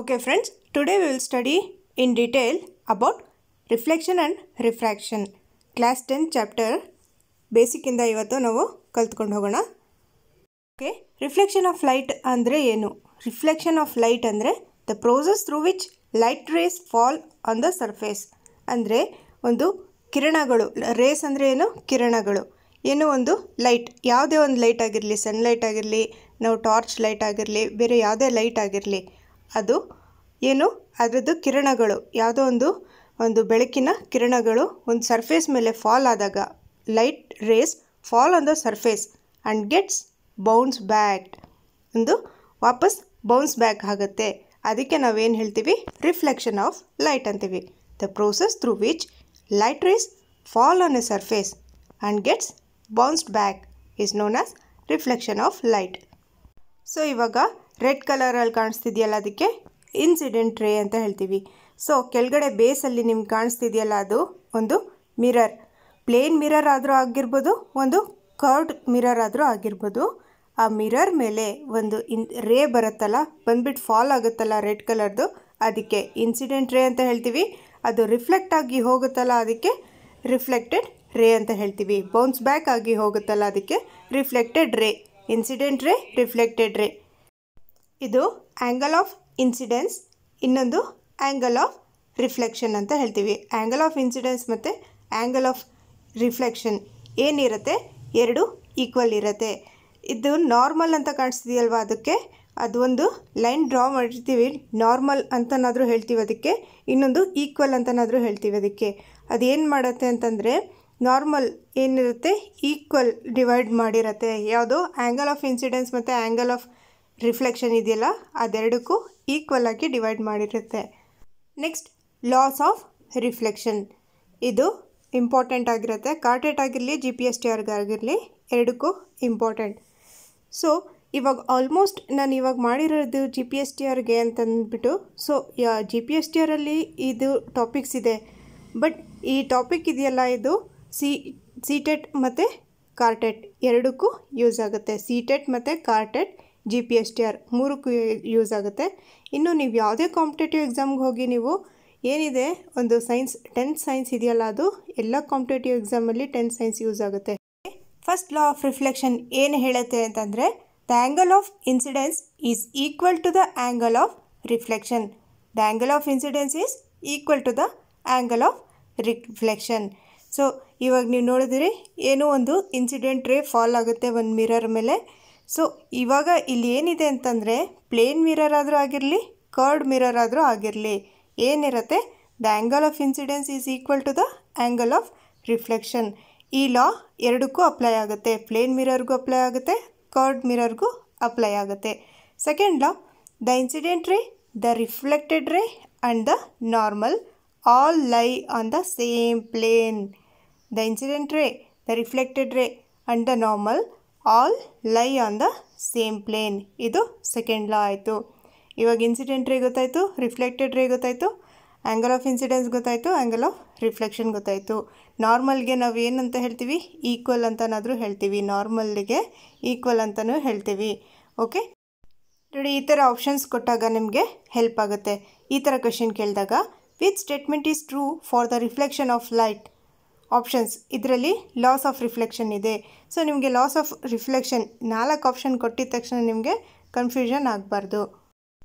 okay friends today will will in detail about reflection and refraction class ten chapter ಬೇಸಿಕ್ಕಿಂದ ಇವತ್ತು ನಾವು ಕಲ್ತ್ಕೊಂಡು ಹೋಗೋಣ ಓಕೆ ರಿಫ್ಲೆಕ್ಷನ್ ಆಫ್ ಲೈಟ್ ಅಂದರೆ ಏನು ರಿಫ್ಲೆಕ್ಷನ್ ಆಫ್ ಲೈಟ್ ಅಂದರೆ the process through which light rays fall on the surface ಅಂದರೆ ಒಂದು ಕಿರಣಗಳು ರೇಸ್ ಅಂದರೆ ಏನು ಕಿರಣಗಳು ಏನು ಒಂದು ಲೈಟ್ ಯಾವುದೇ ಒಂದು ಲೈಟ್ ಆಗಿರಲಿ ಸನ್ಲೈಟ್ ಆಗಿರಲಿ ನಾವು ಟಾರ್ಚ್ ಲೈಟ್ ಆಗಿರಲಿ ಬೇರೆ ಯಾವುದೇ ಲೈಟ್ ಆಗಿರಲಿ ಅದು ಏನು ಅದರದ್ದು ಕಿರಣಗಳು ಯಾವುದೋ ಒಂದು ಒಂದು ಬೆಳಕಿನ ಕಿರಣಗಳು ಒಂದು ಸರ್ಫೇಸ್ ಮೇಲೆ ಫಾಲ್ ಆದಾಗ light rays fall on the surface and gets bounce back ಒಂದು ವಾಪಸ್ ಬೌನ್ಸ್ ಬ್ಯಾಕ್ ಆಗುತ್ತೆ ಅದಕ್ಕೆ ನಾವೇನು ಹೇಳ್ತೀವಿ ರಿಫ್ಲೆಕ್ಷನ್ ಆಫ್ ಲೈಟ್ ಅಂತೀವಿ the process through which light rays fall on a surface and gets bounced back is known as reflection of light so ಇವಾಗ red ಕಲರಲ್ಲಿ ಕಾಣಿಸ್ತಿದೆಯಲ್ಲ ಅದಕ್ಕೆ ಇನ್ಸಿಡೆಂಟ್ ರೇ ಅಂತ ಹೇಳ್ತೀವಿ ಸೊ ಕೆಳಗಡೆ ಬೇಸಲ್ಲಿ ನಿಮ್ಗೆ ಕಾಣಿಸ್ತಿದೆಯಲ್ಲ ಅದು ಒಂದು ಮಿರರ್ ಪ್ಲೇನ್ ಮಿರರ್ ಆದರೂ ಆಗಿರ್ಬೋದು ಒಂದು ಕರ್ಡ್ ಮಿರರ್ ಆದರೂ ಆಗಿರ್ಬೋದು ಆ ಮಿರರ್ ಮೇಲೆ ಒಂದು ಇನ್ ರೇ ಬರುತ್ತಲ್ಲ ಬಂದ್ಬಿಟ್ಟು ಫಾಲ್ ಆಗುತ್ತಲ್ಲ ರೆಡ್ ಕಲರ್ದು ಅದಕ್ಕೆ ಇನ್ಸಿಡೆಂಟ್ ರೇ ಅಂತ ಹೇಳ್ತೀವಿ ಅದು ರಿಫ್ಲೆಕ್ಟ್ ಆಗಿ ಹೋಗುತ್ತಲ್ಲ ಅದಕ್ಕೆ ರಿಫ್ಲೆಕ್ಟೆಡ್ ರೇ ಅಂತ ಹೇಳ್ತೀವಿ ಬೌನ್ಸ್ ಬ್ಯಾಕ್ ಆಗಿ ಹೋಗುತ್ತಲ್ಲ ಅದಕ್ಕೆ ರಿಫ್ಲೆಕ್ಟೆಡ್ ರೇ ಇನ್ಸಿಡೆಂಟ್ ರೇ ರಿಫ್ಲೆಕ್ಟೆಡ್ ರೇ ಇದು ಆ್ಯಂಗಲ್ ಆಫ್ ಇನ್ಸಿಡೆನ್ಸ್ ಇನ್ನೊಂದು ಆ್ಯಂಗಲ್ ಆಫ್ ರಿಫ್ಲೆಕ್ಷನ್ ಅಂತ ಹೇಳ್ತೀವಿ ಆ್ಯಂಗಲ್ ಆಫ್ ಇನ್ಸಿಡೆನ್ಸ್ ಮತ್ತು ಆ್ಯಂಗಲ್ ಆಫ್ ರಿಫ್ಲೆಕ್ಷನ್ ಏನಿರುತ್ತೆ ಎರಡು ಈಕ್ವಲ್ ಇರುತ್ತೆ ಇದು ನಾರ್ಮಲ್ ಅಂತ ಕಾಣಿಸ್ತಿದೆಯಲ್ವಾ ಅದಕ್ಕೆ ಅದು ಒಂದು ಲೈನ್ ಡ್ರಾ ಮಾಡಿರ್ತೀವಿ ನಾರ್ಮಲ್ ಅಂತನಾದರೂ ಹೇಳ್ತೀವಿ ಅದಕ್ಕೆ ಇನ್ನೊಂದು ಈಕ್ವಲ್ ಅಂತನಾದರೂ ಹೇಳ್ತೀವಿ ಅದಕ್ಕೆ ಅದೇನು ಮಾಡುತ್ತೆ ಅಂತಂದರೆ ನಾರ್ಮಲ್ ಏನಿರುತ್ತೆ ಈಕ್ವಲ್ ಡಿವೈಡ್ ಮಾಡಿರತ್ತೆ ಯಾವುದೋ ಆ್ಯಂಗಲ್ ಆಫ್ ಇನ್ಸಿಡೆನ್ಸ್ ಮತ್ತು ಆ್ಯಂಗಲ್ ಆಫ್ ರಿಫ್ಲೆಕ್ಷನ್ ಇದೆಯಲ್ಲ ಅದೆರಡಕ್ಕೂ ಈಕ್ವಲ್ ಆಗಿ ಡಿವೈಡ್ ಮಾಡಿರುತ್ತೆ ನೆಕ್ಸ್ಟ್ ಲಾಸ್ ಆಫ್ ರಿಫ್ಲೆಕ್ಷನ್ ಇದು ಇಂಪಾರ್ಟೆಂಟ್ ಆಗಿರುತ್ತೆ ಕಾರ್ಟೆಟ್ ಆಗಿರಲಿ ಜಿ ಪಿ ಎಸ್ ಟಿ ಆರ್ಗಾಗಿರಲಿ ಎರಡಕ್ಕೂ ಇಂಪಾರ್ಟೆಂಟ್ ಸೊ ಇವಾಗ ಆಲ್ಮೋಸ್ಟ್ ನಾನು ಇವಾಗ ಮಾಡಿರೋದು ಜಿ ಪಿ ಎಸ್ ಟಿ ಆರ್ಗೆ ಅಂತಂದ್ಬಿಟ್ಟು so G P S T ಆರಲ್ಲಿ ಇದು ಟಾಪಿಕ್ಸ್ ಇದೆ ಬಟ್ ಈ ಟಾಪಿಕ್ ಇದೆಯಲ್ಲ ಇದು ಸಿ ಟೆಟ್ ಮತ್ತು ಕಾರ್ಟೆಟ್ ಎರಡಕ್ಕೂ ಯೂಸ್ ಆಗುತ್ತೆ ಟೆಟ್ ಮತ್ತು KARTET G P S T R ಮೂರಕ್ಕೂ ಯೂಸ್ ಆಗುತ್ತೆ ಇನ್ನು ನೀವು ಯಾವುದೇ ಕಾಂಪಿಟೇಟಿವ್ ಎಕ್ಸಾಮ್ಗೆ ಹೋಗಿ ನೀವು ಏನಿದೆ ಒಂದು ಸೈನ್ಸ್ ಟೆಂತ್ ಸೈನ್ಸ್ ಇದೆಯಲ್ಲ ಅದು ಎಲ್ಲ ಕಾಂಪಿಟೇಟಿವ್ ಎಕ್ಸಾಮಲ್ಲಿ ಟೆಂತ್ ಸೈನ್ಸ್ ಯೂಸ್ ಆಗುತ್ತೆ ಫಸ್ಟ್ ಲಾ ಆಫ್ ರಿಫ್ಲೆಕ್ಷನ್ ಏನು ಹೇಳುತ್ತೆ ಅಂತಂದರೆ the angle of incidence is equal to the angle of reflection the angle of incidence is equal to the angle of reflection so ಇವಾಗ ನೀವು ನೋಡಿದ್ರಿ ಏನೋ ಒಂದು ಇನ್ಸಿಡೆಂಟ್ ರೇ ಫಾಲ್ ಆಗುತ್ತೆ ಒಂದು ಮಿರರ್ ಮೇಲೆ ಸೊ ಇವಾಗ ಇಲ್ಲಿ ಏನಿದೆ ಅಂತಂದರೆ ಪ್ಲೇನ್ ಮಿರರ್ ಆದರೂ ಆಗಿರಲಿ ಕರ್ಡ್ ಮಿರರ್ ಆದರೂ ಆಗಿರಲಿ ಏನಿರುತ್ತೆ the angle of incidence is equal to the angle of reflection ಈ ಲಾ ಎರಡಕ್ಕೂ ಅಪ್ಲೈ ಆಗುತ್ತೆ ಪ್ಲೇನ್ ಮಿರರ್ಗೂ ಅಪ್ಲೈ ಆಗುತ್ತೆ ಕರ್ಡ್ ಮಿರರ್ಗೂ ಅಪ್ಲೈ ಆಗುತ್ತೆ second law the incident ray the reflected ray and the normal all lie on the same plane the incident ray the reflected ray and the normal all lie on the same plane ಇದು second law ಆಯಿತು ಇವಾಗ incident ray ಗೊತ್ತಾಯಿತು reflected ರೇ ಗೊತ್ತಾಯಿತು angle of incidence ಗೊತ್ತಾಯಿತು angle of reflection ಗೊತ್ತಾಯಿತು ನಾರ್ಮಲ್ಗೆ ನಾವು ಏನಂತ ಹೇಳ್ತೀವಿ ಈಕ್ವಲ್ ಅಂತನಾದರೂ ಹೇಳ್ತೀವಿ ನಾರ್ಮಲ್ಗೆ ಈಕ್ವಲ್ ಅಂತಲೂ ಹೇಳ್ತೀವಿ ಓಕೆ ನೋಡಿ ಈ ಥರ ಆಪ್ಷನ್ಸ್ ಕೊಟ್ಟಾಗ ನಿಮಗೆ ಹೆಲ್ಪ್ ಆಗುತ್ತೆ ಈ ಥರ ಕ್ವೆಶನ್ ಕೇಳಿದಾಗ which statement is true for the reflection of light options ಇದರಲ್ಲಿ ಲಾಸ್ ಆಫ್ ರಿಫ್ಲೆಕ್ಷನ್ ಇದೆ ಸೊ ನಿಮಗೆ ಲಾಸ್ ಆಫ್ ರಿಫ್ಲೆಕ್ಷನ್ ನಾಲ್ಕು ಆಪ್ಷನ್ ಕೊಟ್ಟಿದ ತಕ್ಷಣ ನಿಮಗೆ ಕನ್ಫ್ಯೂಷನ್ ಆಗಬಾರ್ದು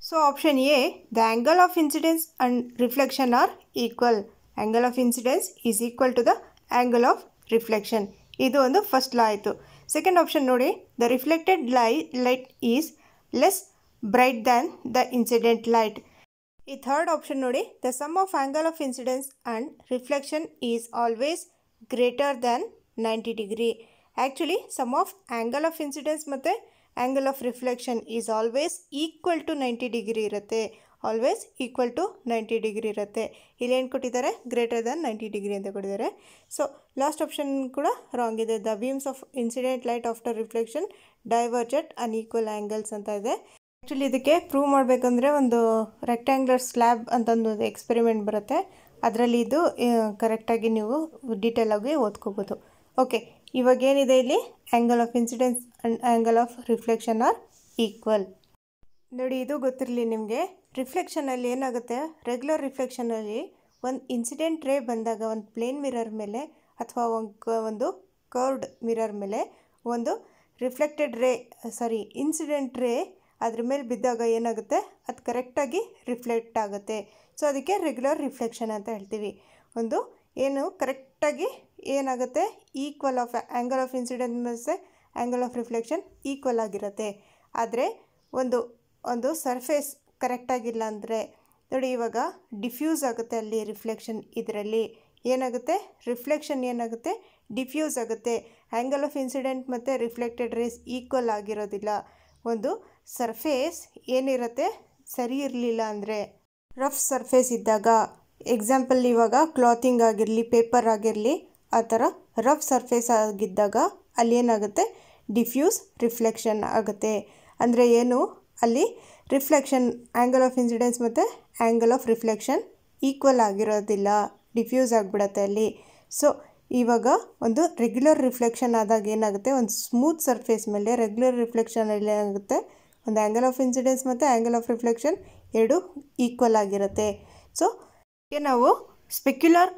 so option a the angle of incidence and reflection are equal angle of incidence is equal to the angle of reflection ಇದು ಒಂದು ಫಸ್ಟ್ ಲಾ ಆಯಿತು ಸೆಕೆಂಡ್ ಆಪ್ಷನ್ ನೋಡಿ the reflected lie light is less bright than the incident light ಈ third option ನೋಡಿ the sum of angle of incidence and reflection is always greater than ninety degree actually sum of angle of incidence ಮತ್ತು angle of reflection is always equal to ninety degree ಇರುತ್ತೆ always equal to ninety degree ಇರುತ್ತೆ ಇಲ್ಲೇನು ಕೊಟ್ಟಿದ್ದಾರೆ greater than ninety degree ಅಂತ ಕೊಟ್ಟಿದ್ದಾರೆ so last option ಕೂಡ wrong ಇದೆ the beams of incident light after reflection diverge at unequal angles ಅಂತ ಇದೆ ಆ್ಯಕ್ಚುಲಿ ಇದಕ್ಕೆ ಪ್ರೂವ್ ಮಾಡಬೇಕಂದ್ರೆ ಒಂದು ರೆಕ್ಟ್ಯಾಂಗ್ಯುಲರ್ ಸ್ಲ್ಯಾಬ್ ಅಂತಂದು ಎಕ್ಸ್ಪೆರಿಮೆಂಟ್ ಬರುತ್ತೆ ಅದರಲ್ಲಿ ಇದು ಕರೆಕ್ಟಾಗಿ ನೀವು ಡೀಟೇಲಾಗಿ ಓದ್ಕೋಬೋದು ಓಕೆ ಇವಾಗ ಏನಿದೆ ಇಲ್ಲಿ angle of incidence and angle of reflection are equal ನೋಡಿ ಇದು ಗೊತ್ತಿರಲಿ ನಿಮಗೆ ರಿಫ್ಲೆಕ್ಷನಲ್ಲಿ ಏನಾಗುತ್ತೆ ರೆಗ್ಯುಲರ್ ರಿಫ್ಲೆಕ್ಷನಲ್ಲಿ ಒಂದು ಇನ್ಸಿಡೆಂಟ್ ರೇ ಬಂದಾಗ ಒಂದು ಪ್ಲೇನ್ ಮಿರರ್ ಮೇಲೆ ಅಥವಾ ಒಂದು ಒಂದು ಕರ್ವ್ಡ್ ಮಿರರ್ ಮೇಲೆ ಒಂದು ರಿಫ್ಲೆಕ್ಟೆಡ್ ರೇ ಸಾರಿ ಇನ್ಸಿಡೆಂಟ್ ರೇ ಅದ್ರ ಮೇಲೆ ಬಿದ್ದಾಗ ಏನಾಗುತ್ತೆ ಅದು ಕರೆಕ್ಟಾಗಿ ರಿಫ್ಲೆಕ್ಟ್ ಆಗುತ್ತೆ ಸೊ ಅದಕ್ಕೆ ರೆಗ್ಯುಲರ್ ರಿಫ್ಲೆಕ್ಷನ್ ಅಂತ ಹೇಳ್ತೀವಿ ಒಂದು ಏನು ಕರೆಕ್ಟಾಗಿ ಏನಾಗುತ್ತೆ equal of angle of incident ಮತ್ತು ಆ್ಯಂಗಲ್ ಆಫ್ ರಿಫ್ಲೆಕ್ಷನ್ ಈಕ್ವಲ್ ಆಗಿರುತ್ತೆ ಆದರೆ ಒಂದು ಒಂದು ಸರ್ಫೇಸ್ ಕರೆಕ್ಟಾಗಿಲ್ಲ ಅಂದರೆ ನೋಡಿ ಇವಾಗ ಡಿಫ್ಯೂಸ್ ಆಗುತ್ತೆ ಅಲ್ಲಿ ರಿಫ್ಲೆಕ್ಷನ್ ಇದರಲ್ಲಿ ಏನಾಗುತ್ತೆ ರಿಫ್ಲೆಕ್ಷನ್ ಏನಾಗುತ್ತೆ ಡಿಫ್ಯೂಸ್ ಆಗುತ್ತೆ ಆ್ಯಂಗಲ್ ಆಫ್ ಇನ್ಸಿಡೆಂಟ್ ಮತ್ತು ರಿಫ್ಲೆಕ್ಟೆಡ್ ರೇಸ್ ಈಕ್ವಲ್ ಆಗಿರೋದಿಲ್ಲ ಒಂದು ಸರ್ಫೇಸ್ ಏನಿರುತ್ತೆ ಸರಿ ಇರಲಿಲ್ಲ ಅಂದರೆ ರಫ್ ಸರ್ಫೇಸ್ ಇದ್ದಾಗ ಎಕ್ಸಾಂಪಲ್ ಇವಾಗ ಕ್ಲಾತಿಂಗ್ ಆಗಿರಲಿ ಪೇಪರ್ ಆಗಿರಲಿ ಆ ಥರ ರಫ್ ಸರ್ಫೇಸ್ ಆಗಿದ್ದಾಗ ಅಲ್ಲಿ ಏನಾಗುತ್ತೆ ಡಿಫ್ಯೂಸ್ ರಿಫ್ಲೆಕ್ಷನ್ ಆಗುತ್ತೆ ಅಂದರೆ ಏನು ಅಲ್ಲಿ ರಿಫ್ಲೆಕ್ಷನ್ ಆ್ಯಂಗಲ್ ಆಫ್ ಇನ್ಸಿಡೆನ್ಸ್ ಮತ್ತು ಆ್ಯಂಗಲ್ ಆಫ್ ರಿಫ್ಲೆಕ್ಷನ್ ಈಕ್ವಲ್ ಆಗಿರೋದಿಲ್ಲ ಡಿಫ್ಯೂಸ್ ಆಗಿಬಿಡತ್ತೆ ಅಲ್ಲಿ ಸೊ ಇವಾಗ ಒಂದು ರೆಗ್ಯುಲರ್ ರಿಫ್ಲೆಕ್ಷನ್ ಆದಾಗ ಏನಾಗುತ್ತೆ ಒಂದು ಸ್ಮೂತ್ ಸರ್ಫೇಸ್ ಮೇಲೆ ರೆಗ್ಯುಲರ್ ರಿಫ್ಲೆಕ್ಷನ್ ಏನಾಗುತ್ತೆ ಒಂದು ಆ್ಯಂಗಲ್ ಆಫ್ ಇನ್ಸಿಡೆನ್ಸ್ ಮತ್ತು ಆ್ಯಂಗಲ್ ಆಫ್ ರಿಫ್ಲೆಕ್ಷನ್ ಎರಡು ಈಕ್ವಲ್ ಆಗಿರುತ್ತೆ ಸೊ ನಾವು ಸ್ಪೆಕ್ಯುಲರ್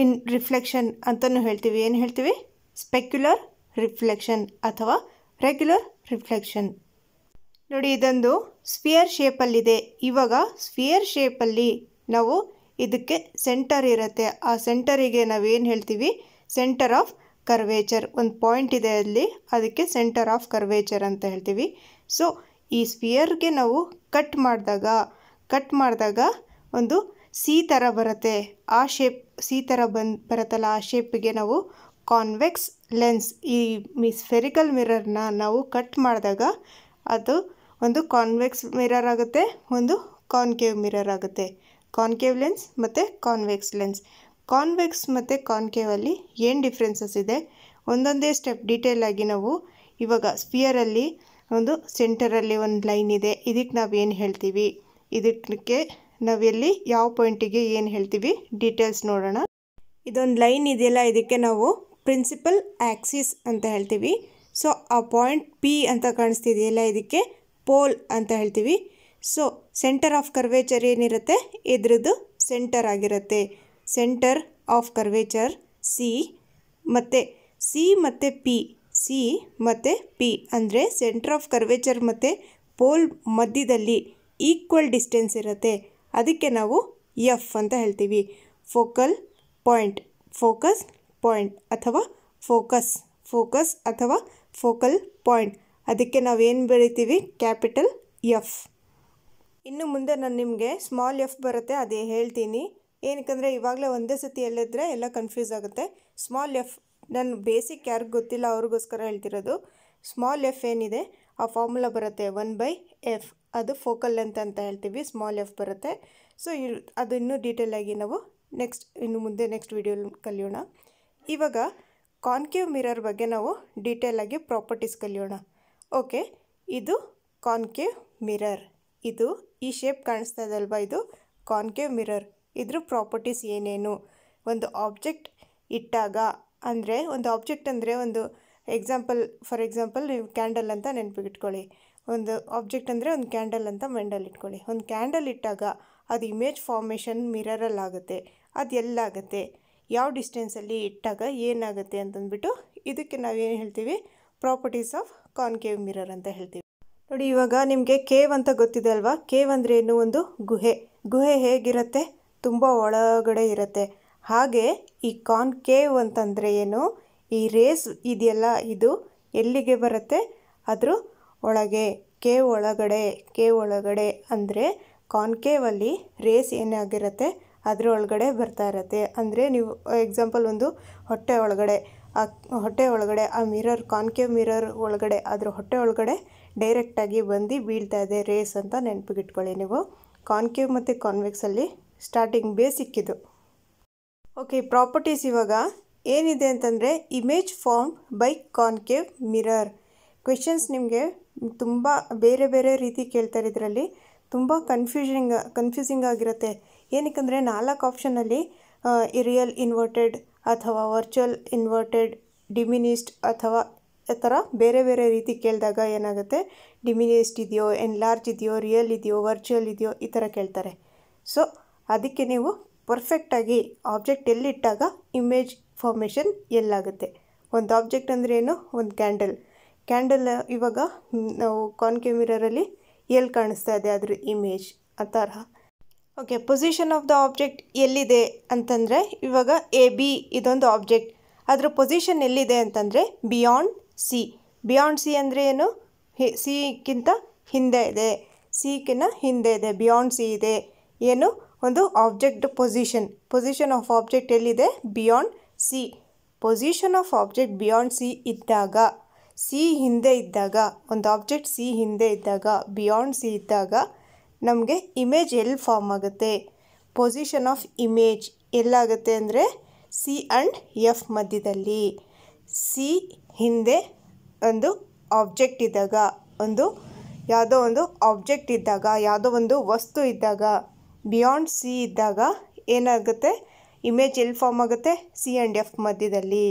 ಇನ್ ರಿಫ್ಲೆಕ್ಷನ್ ಅಂತಲೂ ಹೇಳ್ತೀವಿ ಏನು ಹೇಳ್ತೀವಿ ಸ್ಪೆಕ್ಯುಲರ್ ರಿಫ್ಲೆಕ್ಷನ್ ಅಥವಾ ರೆಗ್ಯುಲರ್ ರಿಫ್ಲೆಕ್ಷನ್ ನೋಡಿ ಇದೊಂದು ಸ್ಫಿಯರ್ ಶೇಪಲ್ಲಿದೆ ಇವಾಗ ಸ್ಫಿಯರ್ ಶೇಪಲ್ಲಿ ನಾವು ಇದಕ್ಕೆ ಸೆಂಟರ್ ಇರುತ್ತೆ ಆ ಸೆಂಟರಿಗೆ ನಾವು ಏನು ಹೇಳ್ತೀವಿ ಸೆಂಟರ್ ಆಫ್ ಕರ್ವೇಚರ್ ಒಂದು ಪಾಯಿಂಟ್ ಇದೆ ಅಲ್ಲಿ ಅದಕ್ಕೆ ಸೆಂಟರ್ ಆಫ್ ಕರ್ವೇಚರ್ ಅಂತ ಹೇಳ್ತೀವಿ ಸೊ ಈ ಸ್ಫಿಯರ್ಗೆ ನಾವು ಕಟ್ ಮಾಡಿದಾಗ ಕಟ್ ಮಾಡಿದಾಗ ಒಂದು ಸಿ ಥರ ಬರುತ್ತೆ ಆ ಶೇಪ್ ಸಿ ಥರ ಬಂದು ಬರುತ್ತಲ್ಲ ಆ ಶೇಪಿಗೆ ನಾವು ಕಾನ್ವೆಕ್ಸ್ ಲೆನ್ಸ್ ಈ ಮಿಸ್ ಫೆರಿಕಲ್ ಮಿರರ್ನ ನಾವು ಕಟ್ ಮಾಡಿದಾಗ ಅದು ಒಂದು ಕಾನ್ವೆಕ್ಸ್ ಮಿರರ್ ಆಗುತ್ತೆ ಒಂದು ಕಾನ್ಕೇವ್ ಮಿರರ್ ಆಗುತ್ತೆ ಕಾನ್ಕೇವ್ ಲೆನ್ಸ್ ಮತ್ತು ಕಾನ್ವೆಕ್ಸ್ ಲೆನ್ಸ್ ಕಾನ್ವೆಕ್ಸ್ ಮತ್ತು ಕಾನ್ಕೇವಲ್ಲಿ ಏನು ಡಿಫ್ರೆನ್ಸಸ್ ಇದೆ ಒಂದೊಂದೇ ಸ್ಟೆಪ್ ಡೀಟೇಲ್ ಆಗಿ ನಾವು ಇವಾಗ ಸ್ಪಿಯರಲ್ಲಿ ಒಂದು ಸೆಂಟರಲ್ಲಿ ಒಂದು ಲೈನ್ ಇದೆ ಇದಕ್ಕೆ ನಾವು ಏನು ಹೇಳ್ತೀವಿ ಇದಕ್ಕೆ ನಾವೆಲ್ಲಿ ಯಾವ ಪಾಯಿಂಟಿಗೆ ಏನು ಹೇಳ್ತೀವಿ ಡೀಟೇಲ್ಸ್ ನೋಡೋಣ ಇದೊಂದು ಲೈನ್ ಇದೆಯಲ್ಲ ಇದಕ್ಕೆ ನಾವು ಪ್ರಿನ್ಸಿಪಲ್ ಆ್ಯಕ್ಸಿಸ್ ಅಂತ ಹೇಳ್ತೀವಿ ಸೊ ಆ ಪಾಯಿಂಟ್ ಪಿ ಅಂತ ಕಾಣಿಸ್ತಿದೆಯಲ್ಲ ಇದಕ್ಕೆ ಪೋಲ್ ಅಂತ ಹೇಳ್ತೀವಿ ಸೊ ಸೆಂಟರ್ ಆಫ್ ಕರ್ವೇಚರ್ ಏನಿರುತ್ತೆ ಇದ್ರದ್ದು ಸೆಂಟರ್ ಆಗಿರುತ್ತೆ ಸೆಂಟರ್ ಆಫ್ ಕರ್ವೇಚರ್ ಸಿ ಮತ್ತು ಸಿ ಮತ್ತು ಪಿ ಸಿ ಮತ್ತು ಪಿ ಅಂದರೆ ಸೆಂಟರ್ ಆಫ್ ಕರ್ವೇಚರ್ ಮತ್ತು ಪೋಲ್ ಮಧ್ಯದಲ್ಲಿ ಈಕ್ವಲ್ ಡಿಸ್ಟೆನ್ಸ್ ಇರುತ್ತೆ ಅದಕ್ಕೆ ನಾವು ಎಫ್ ಅಂತ ಹೇಳ್ತೀವಿ ಫೋಕಲ್ ಪಾಯಿಂಟ್ ಫೋಕಸ್ ಪಾಯಿಂಟ್ ಅಥವಾ ಫೋಕಸ್ ಫೋಕಸ್ ಅಥವಾ ಫೋಕಲ್ ಪಾಯಿಂಟ್ ಅದಕ್ಕೆ ನಾವು ಏನು ಬೆಳಿತೀವಿ ಕ್ಯಾಪಿಟಲ್ ಎಫ್ ಇನ್ನು ಮುಂದೆ ನಾನು ನಿಮಗೆ ಸ್ಮಾಲ್ ಎಫ್ ಬರುತ್ತೆ ಅದೇ ಹೇಳ್ತೀನಿ ಏನಕ್ಕಂದರೆ ಇವಾಗಲೇ ಒಂದೇ ಸತಿ ಎಲ್ಲಿದ್ರೆ ಎಲ್ಲ ಕನ್ಫ್ಯೂಸ್ ಆಗುತ್ತೆ ಸ್ಮಾಲ್ ಎಫ್ ನಾನು ಬೇಸಿಕ್ ಯಾರಿಗೂ ಗೊತ್ತಿಲ್ಲ ಅವ್ರಿಗೋಸ್ಕರ ಹೇಳ್ತಿರೋದು ಸ್ಮಾಲ್ ಎಫ್ ಏನಿದೆ ಆ ಫಾರ್ಮುಲಾ ಬರುತ್ತೆ ಒನ್ ಬೈ ಎಫ್ ಅದು ಫೋಕಲ್ ಲೆಂತ್ ಅಂತ ಹೇಳ್ತೀವಿ ಸ್ಮಾಲ್ ಎಫ್ ಬರುತ್ತೆ ಸೊ ಅದು ಇನ್ನೂ ಡೀಟೇಲಾಗಿ ನಾವು ನೆಕ್ಸ್ಟ್ ಇನ್ನು ಮುಂದೆ ನೆಕ್ಸ್ಟ್ ವೀಡಿಯೋ ಕಲಿಯೋಣ ಇವಾಗ ಕಾನ್ಕೇವ್ ಮಿರರ್ ಬಗ್ಗೆ ನಾವು ಆಗಿ ಪ್ರಾಪರ್ಟೀಸ್ ಕಲಿಯೋಣ ಓಕೆ ಇದು ಕಾನ್ಕೇವ್ ಮಿರರ್ ಇದು ಈ ಶೇಪ್ ಕಾಣಿಸ್ತಾ ಇದೆ ಇದು ಕಾನ್ಕೇವ್ ಮಿರರ್ ಇದ್ರ ಪ್ರಾಪರ್ಟೀಸ್ ಏನೇನು ಒಂದು ಆಬ್ಜೆಕ್ಟ್ ಇಟ್ಟಾಗ ಅಂದರೆ ಒಂದು ಆಬ್ಜೆಕ್ಟ್ ಅಂದರೆ ಒಂದು ಎಕ್ಸಾಂಪಲ್ ಫಾರ್ ಎಕ್ಸಾಂಪಲ್ ನೀವು ಕ್ಯಾಂಡಲ್ ಅಂತ ನೆನಪಿಗಿಟ್ಕೊಳ್ಳಿ ಒಂದು ಆಬ್ಜೆಕ್ಟ್ ಅಂದರೆ ಒಂದು ಕ್ಯಾಂಡಲ್ ಅಂತ ಮೆಂಡಲ್ ಇಟ್ಕೊಳ್ಳಿ ಒಂದು ಕ್ಯಾಂಡಲ್ ಇಟ್ಟಾಗ ಅದು ಇಮೇಜ್ ಫಾರ್ಮೇಷನ್ ಮಿರರಲ್ಲಾಗುತ್ತೆ ಅದು ಎಲ್ಲಾಗುತ್ತೆ ಯಾವ ಡಿಸ್ಟೆನ್ಸಲ್ಲಿ ಇಟ್ಟಾಗ ಏನಾಗುತ್ತೆ ಅಂತಂದ್ಬಿಟ್ಟು ಇದಕ್ಕೆ ನಾವೇನು ಹೇಳ್ತೀವಿ ಪ್ರಾಪರ್ಟೀಸ್ ಆಫ್ ಕಾನ್ಕೇವ್ ಮಿರರ್ ಅಂತ ಹೇಳ್ತೀವಿ ನೋಡಿ ಇವಾಗ ನಿಮಗೆ ಕೇವ್ ಅಂತ ಗೊತ್ತಿದೆ ಅಲ್ವಾ ಕೇವ್ ಅಂದರೆ ಏನು ಒಂದು ಗುಹೆ ಗುಹೆ ಹೇಗಿರುತ್ತೆ ತುಂಬ ಒಳಗಡೆ ಇರುತ್ತೆ ಹಾಗೆ ಈ ಕೇವ್ ಅಂತಂದರೆ ಏನು ಈ ರೇಸ್ ಇದೆಯಲ್ಲ ಇದು ಎಲ್ಲಿಗೆ ಬರುತ್ತೆ ಆದರೂ ಒಳಗೆ ಕೆ ಒಳಗಡೆ ಕೆ ಒಳಗಡೆ ಅಂದರೆ ಕಾನ್ಕೇವಲ್ಲಿ ರೇಸ್ ಏನಾಗಿರುತ್ತೆ ಅದರ ಒಳಗಡೆ ಬರ್ತಾ ಇರತ್ತೆ ಅಂದರೆ ನೀವು ಎಕ್ಸಾಂಪಲ್ ಒಂದು ಹೊಟ್ಟೆ ಒಳಗಡೆ ಆ ಹೊಟ್ಟೆ ಒಳಗಡೆ ಆ ಮಿರರ್ ಕಾನ್ಕೇವ್ ಮಿರರ್ ಒಳಗಡೆ ಅದರ ಹೊಟ್ಟೆ ಒಳಗಡೆ ಡೈರೆಕ್ಟಾಗಿ ಬಂದು ಬೀಳ್ತಾ ಇದೆ ರೇಸ್ ಅಂತ ನೆನಪಿಗಿಟ್ಕೊಳ್ಳಿ ನೀವು ಕಾನ್ಕೇವ್ ಮತ್ತು ಕಾನ್ವೆಕ್ಸಲ್ಲಿ ಸ್ಟಾರ್ಟಿಂಗ್ ಬೇಸಿಕ್ ಇದು ಓಕೆ ಪ್ರಾಪರ್ಟೀಸ್ ಇವಾಗ ಏನಿದೆ ಅಂತಂದರೆ image form by concave mirror questions ನಿಮಗೆ ತುಂಬ ಬೇರೆ ಬೇರೆ ರೀತಿ ಕೇಳ್ತಾರೆ ಇದರಲ್ಲಿ ತುಂಬ ಕನ್ಫ್ಯೂಷಿಂಗ್ ಕನ್ಫ್ಯೂಸಿಂಗ್ ಆಗಿರುತ್ತೆ ಏನಕ್ಕೆಂದರೆ ನಾಲ್ಕು ಆಪ್ಷನಲ್ಲಿ ರಿಯಲ್ ಇನ್ವರ್ಟೆಡ್ ಅಥವಾ ವರ್ಚುವಲ್ ಇನ್ವರ್ಟೆಡ್ ಡಿಮಿನಿಸ್ಟ್ ಅಥವಾ ಆ ಥರ ಬೇರೆ ಬೇರೆ ರೀತಿ ಕೇಳಿದಾಗ ಏನಾಗುತ್ತೆ ಡಿಮಿನಿಸ್ಟ್ ಇದೆಯೋ ಲಾರ್ಜ್ ಇದೆಯೋ ರಿಯಲ್ ಇದೆಯೋ ವರ್ಚುವಲ್ ಇದೆಯೋ ಈ ಥರ ಕೇಳ್ತಾರೆ ಸೊ ಅದಕ್ಕೆ ನೀವು ಪರ್ಫೆಕ್ಟಾಗಿ ಆಬ್ಜೆಕ್ಟ್ ಎಲ್ಲಿಟ್ಟಾಗ ಇಮೇಜ್ ಫಾರ್ಮೇಷನ್ ಎಲ್ಲಾಗುತ್ತೆ ಒಂದು ಆಬ್ಜೆಕ್ಟ್ ಅಂದರೆ ಏನು ಒಂದು ಕ್ಯಾಂಡಲ್ ಕ್ಯಾಂಡಲ್ ಇವಾಗ ನಾವು ಕಾನ್ಕೆ ಮಿರರಲ್ಲಿ ಎಲ್ಲಿ ಕಾಣಿಸ್ತಾ ಇದೆ ಅದ್ರ ಇಮೇಜ್ ಆ ತರಹ okay position of the object ಎಲ್ಲಿದೆ ಅಂತಂದರೆ ಇವಾಗ ಎ ಬಿ ಇದೊಂದು ಆಬ್ಜೆಕ್ಟ್ ಅದರ ಪೊಸಿಷನ್ ಎಲ್ಲಿದೆ ಅಂತಂದರೆ ಬಿಯಾಂಡ್ ಸಿ ಬಿಯಾಂಡ್ ಸಿ ಅಂದರೆ ಏನು ಸಿಕ್ಕಿಂತ ಹಿಂದೆ ಇದೆ ಸಿಕ್ಕಿನ ಹಿಂದೆ ಇದೆ ಬಿಯಾಂಡ್ ಸಿ ಇದೆ ಏನು ಒಂದು object position position of object ಎಲ್ಲಿದೆ beyond C position of object beyond C ಇದ್ದಾಗ ಸಿ ಹಿಂದೆ ಇದ್ದಾಗ ಒಂದು ಆಬ್ಜೆಕ್ಟ್ ಸಿ ಹಿಂದೆ ಇದ್ದಾಗ ಬಿಯಾಂಡ್ ಸಿ ಇದ್ದಾಗ ನಮಗೆ ಇಮೇಜ್ ಎಲ್ಲಿ ಫಾರ್ಮ್ ಆಗುತ್ತೆ ಪೊಸಿಷನ್ ಆಫ್ ಇಮೇಜ್ ಎಲ್ಲಾಗುತ್ತೆ ಅಂದರೆ ಸಿ ಆ್ಯಂಡ್ ಎಫ್ ಮಧ್ಯದಲ್ಲಿ ಸಿ ಹಿಂದೆ ಒಂದು ಆಬ್ಜೆಕ್ಟ್ ಇದ್ದಾಗ ಒಂದು ಯಾವುದೋ ಒಂದು ಆಬ್ಜೆಕ್ಟ್ ಇದ್ದಾಗ ಯಾವುದೋ ಒಂದು ವಸ್ತು ಇದ್ದಾಗ ಬಿಯಾಂಡ್ ಸಿ ಇದ್ದಾಗ ಏನಾಗುತ್ತೆ ಇಮೇಜ್ ಎಲ್ಲಿ ಫಾರ್ಮ್ ಆಗುತ್ತೆ ಸಿ ಆ್ಯಂಡ್ ಎಫ್ ಮಧ್ಯದಲ್ಲಿ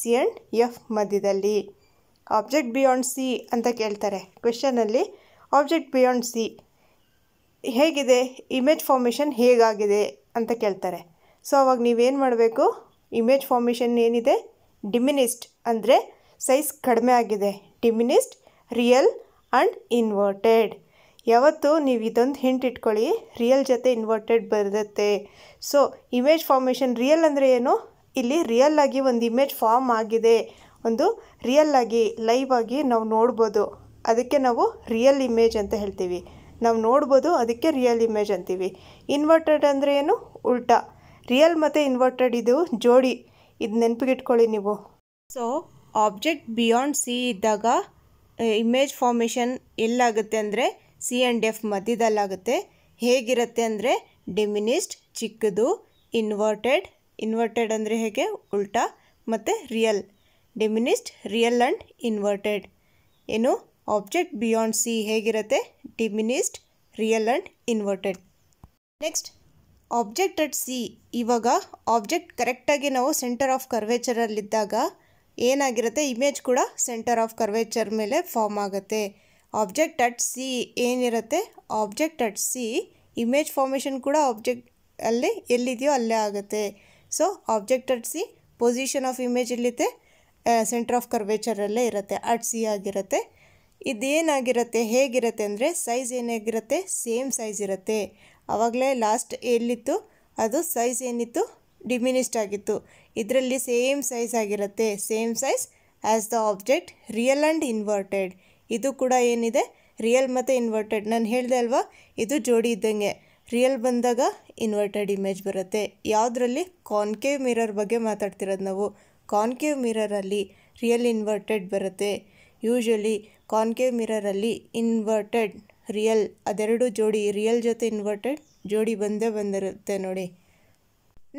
ಸಿ ಆ್ಯಂಡ್ ಎಫ್ ಮಧ್ಯದಲ್ಲಿ ಆಬ್ಜೆಕ್ಟ್ ಬಿಯಾಂಡ್ ಸಿ ಅಂತ ಕೇಳ್ತಾರೆ ಕ್ವೆಶನಲ್ಲಿ ಆಬ್ಜೆಕ್ಟ್ ಬಿಯಾಂಡ್ ಸಿ ಹೇಗಿದೆ ಇಮೇಜ್ ಫಾರ್ಮೇಷನ್ ಹೇಗಾಗಿದೆ ಅಂತ ಕೇಳ್ತಾರೆ ಸೊ ಅವಾಗ ನೀವೇನು ಮಾಡಬೇಕು ಇಮೇಜ್ ಫಾರ್ಮೇಷನ್ ಏನಿದೆ ಡಿಮಿನಿಸ್ಟ್ ಅಂದರೆ ಸೈಜ್ ಕಡಿಮೆ ಆಗಿದೆ ಡಿಮಿನಿಸ್ಟ್ ರಿಯಲ್ ಆ್ಯಂಡ್ ಇನ್ವರ್ಟೆಡ್ ಯಾವತ್ತು ನೀವು ಇದೊಂದು ಹಿಂಟ್ ಇಟ್ಕೊಳ್ಳಿ ರಿಯಲ್ ಜೊತೆ ಇನ್ವರ್ಟೆಡ್ ಬರುತ್ತೆ ಸೊ ಇಮೇಜ್ ಫಾರ್ಮೇಷನ್ ರಿಯಲ್ ಅಂದರೆ ಏನು ಇಲ್ಲಿ ರಿಯಲ್ ಆಗಿ ಒಂದು ಇಮೇಜ್ ಫಾರ್ಮ್ ಆಗಿದೆ ಒಂದು ರಿಯಲ್ ಆಗಿ ಲೈವ್ ಆಗಿ ನಾವು ನೋಡ್ಬೋದು ಅದಕ್ಕೆ ನಾವು ರಿಯಲ್ ಇಮೇಜ್ ಅಂತ ಹೇಳ್ತೀವಿ ನಾವು ನೋಡ್ಬೋದು ಅದಕ್ಕೆ ರಿಯಲ್ ಇಮೇಜ್ ಅಂತೀವಿ ಇನ್ವರ್ಟೆಡ್ ಅಂದರೆ ಏನು ಉಲ್ಟಾ ರಿಯಲ್ ಮತ್ತು ಇನ್ವರ್ಟೆಡ್ ಇದು ಜೋಡಿ ಇದು ನೆನಪಿಗಿಟ್ಕೊಳ್ಳಿ ನೀವು ಸೊ ಆಬ್ಜೆಕ್ಟ್ ಬಿಯಾಂಡ್ ಸಿ ಇದ್ದಾಗ ಇಮೇಜ್ ಫಾರ್ಮೇಷನ್ ಎಲ್ಲಾಗುತ್ತೆ ಅಂದರೆ ಸಿ ಆ್ಯಂಡ್ ಎಫ್ ಮಧ್ಯದಲ್ಲಾಗುತ್ತೆ ಹೇಗಿರುತ್ತೆ ಅಂದರೆ ಡೆಮಿನಿಸ್ಟ್ ಚಿಕ್ಕದು ಇನ್ವರ್ಟೆಡ್ ಇನ್ವರ್ಟೆಡ್ ಅಂದರೆ ಹೇಗೆ ಉಲ್ಟಾ ಮತ್ತು real diminished real and inverted ಏನು ಆಬ್ಜೆಕ್ಟ್ ಬಿಯಾಂಡ್ ಸಿ ಹೇಗಿರುತ್ತೆ diminished real and inverted next object at C ಇವಾಗ ಆಬ್ಜೆಕ್ಟ್ ಕರೆಕ್ಟಾಗಿ ನಾವು ಸೆಂಟರ್ ಆಫ್ ಕರ್ವೇಚರಲ್ಲಿದ್ದಾಗ ಏನಾಗಿರುತ್ತೆ ಇಮೇಜ್ ಕೂಡ ಸೆಂಟರ್ ಆಫ್ ಕರ್ವೇಚರ್ ಮೇಲೆ ಫಾರ್ಮ್ ಆಗುತ್ತೆ ಆಬ್ಜೆಕ್ಟ್ ಅಟ್ ಸಿ ಏನಿರುತ್ತೆ object at C image formation ಕೂಡ ಆಬ್ಜೆಕ್ಟ್ ಅಲ್ಲಿ ಎಲ್ಲಿದೆಯೋ ಅಲ್ಲೇ ಆಗುತ್ತೆ so object at C position of image ಇಲ್ಲಿದೆ ಸೆಂಟ್ರ್ ಆಫ್ ಕರ್ವೇಚರಲ್ಲೇ ಇರುತ್ತೆ ಅಟ್ ಸಿ ಆಗಿರುತ್ತೆ ಇದೇನಾಗಿರುತ್ತೆ ಹೇಗಿರುತ್ತೆ ಅಂದರೆ ಸೈಜ್ ಏನಾಗಿರುತ್ತೆ ಸೇಮ್ ಸೈಜ್ ಇರುತ್ತೆ ಆವಾಗಲೇ ಲಾಸ್ಟ್ ಎಲ್ಲಿತ್ತು ಅದು ಸೈಜ್ ಏನಿತ್ತು ಡಿಮಿನಿಸ್ಟ್ ಆಗಿತ್ತು ಇದರಲ್ಲಿ ಸೇಮ್ ಸೈಜ್ ಆಗಿರುತ್ತೆ same size as the object real and inverted ಇದು ಕೂಡ ಏನಿದೆ ರಿಯಲ್ ಮತ್ತು ಇನ್ವರ್ಟೆಡ್ ನಾನು ಹೇಳಿದೆ ಅಲ್ವಾ ಇದು ಜೋಡಿ ಇದ್ದಂಗೆ ರಿಯಲ್ ಬಂದಾಗ ಇನ್ವರ್ಟೆಡ್ ಇಮೇಜ್ ಬರುತ್ತೆ ಯಾವುದರಲ್ಲಿ ಕಾನ್ಕೇವ್ ಮಿರರ್ ಬಗ್ಗೆ ಮಾತಾಡ್ತಿರೋದು ನಾವು ಕಾನ್ಕೇವ್ ಮಿರರಲ್ಲಿ ರಿಯಲ್ ಇನ್ವರ್ಟೆಡ್ ಬರುತ್ತೆ ಯೂಶ್ವಲಿ ಕಾನ್ಕೇವ್ ಮಿರರಲ್ಲಿ ಇನ್ವರ್ಟೆಡ್ ರಿಯಲ್ ಅದೆರಡು ಜೋಡಿ ರಿಯಲ್ ಜೊತೆ ಇನ್ವರ್ಟೆಡ್ ಜೋಡಿ ಬಂದೇ ಬಂದಿರುತ್ತೆ ನೋಡಿ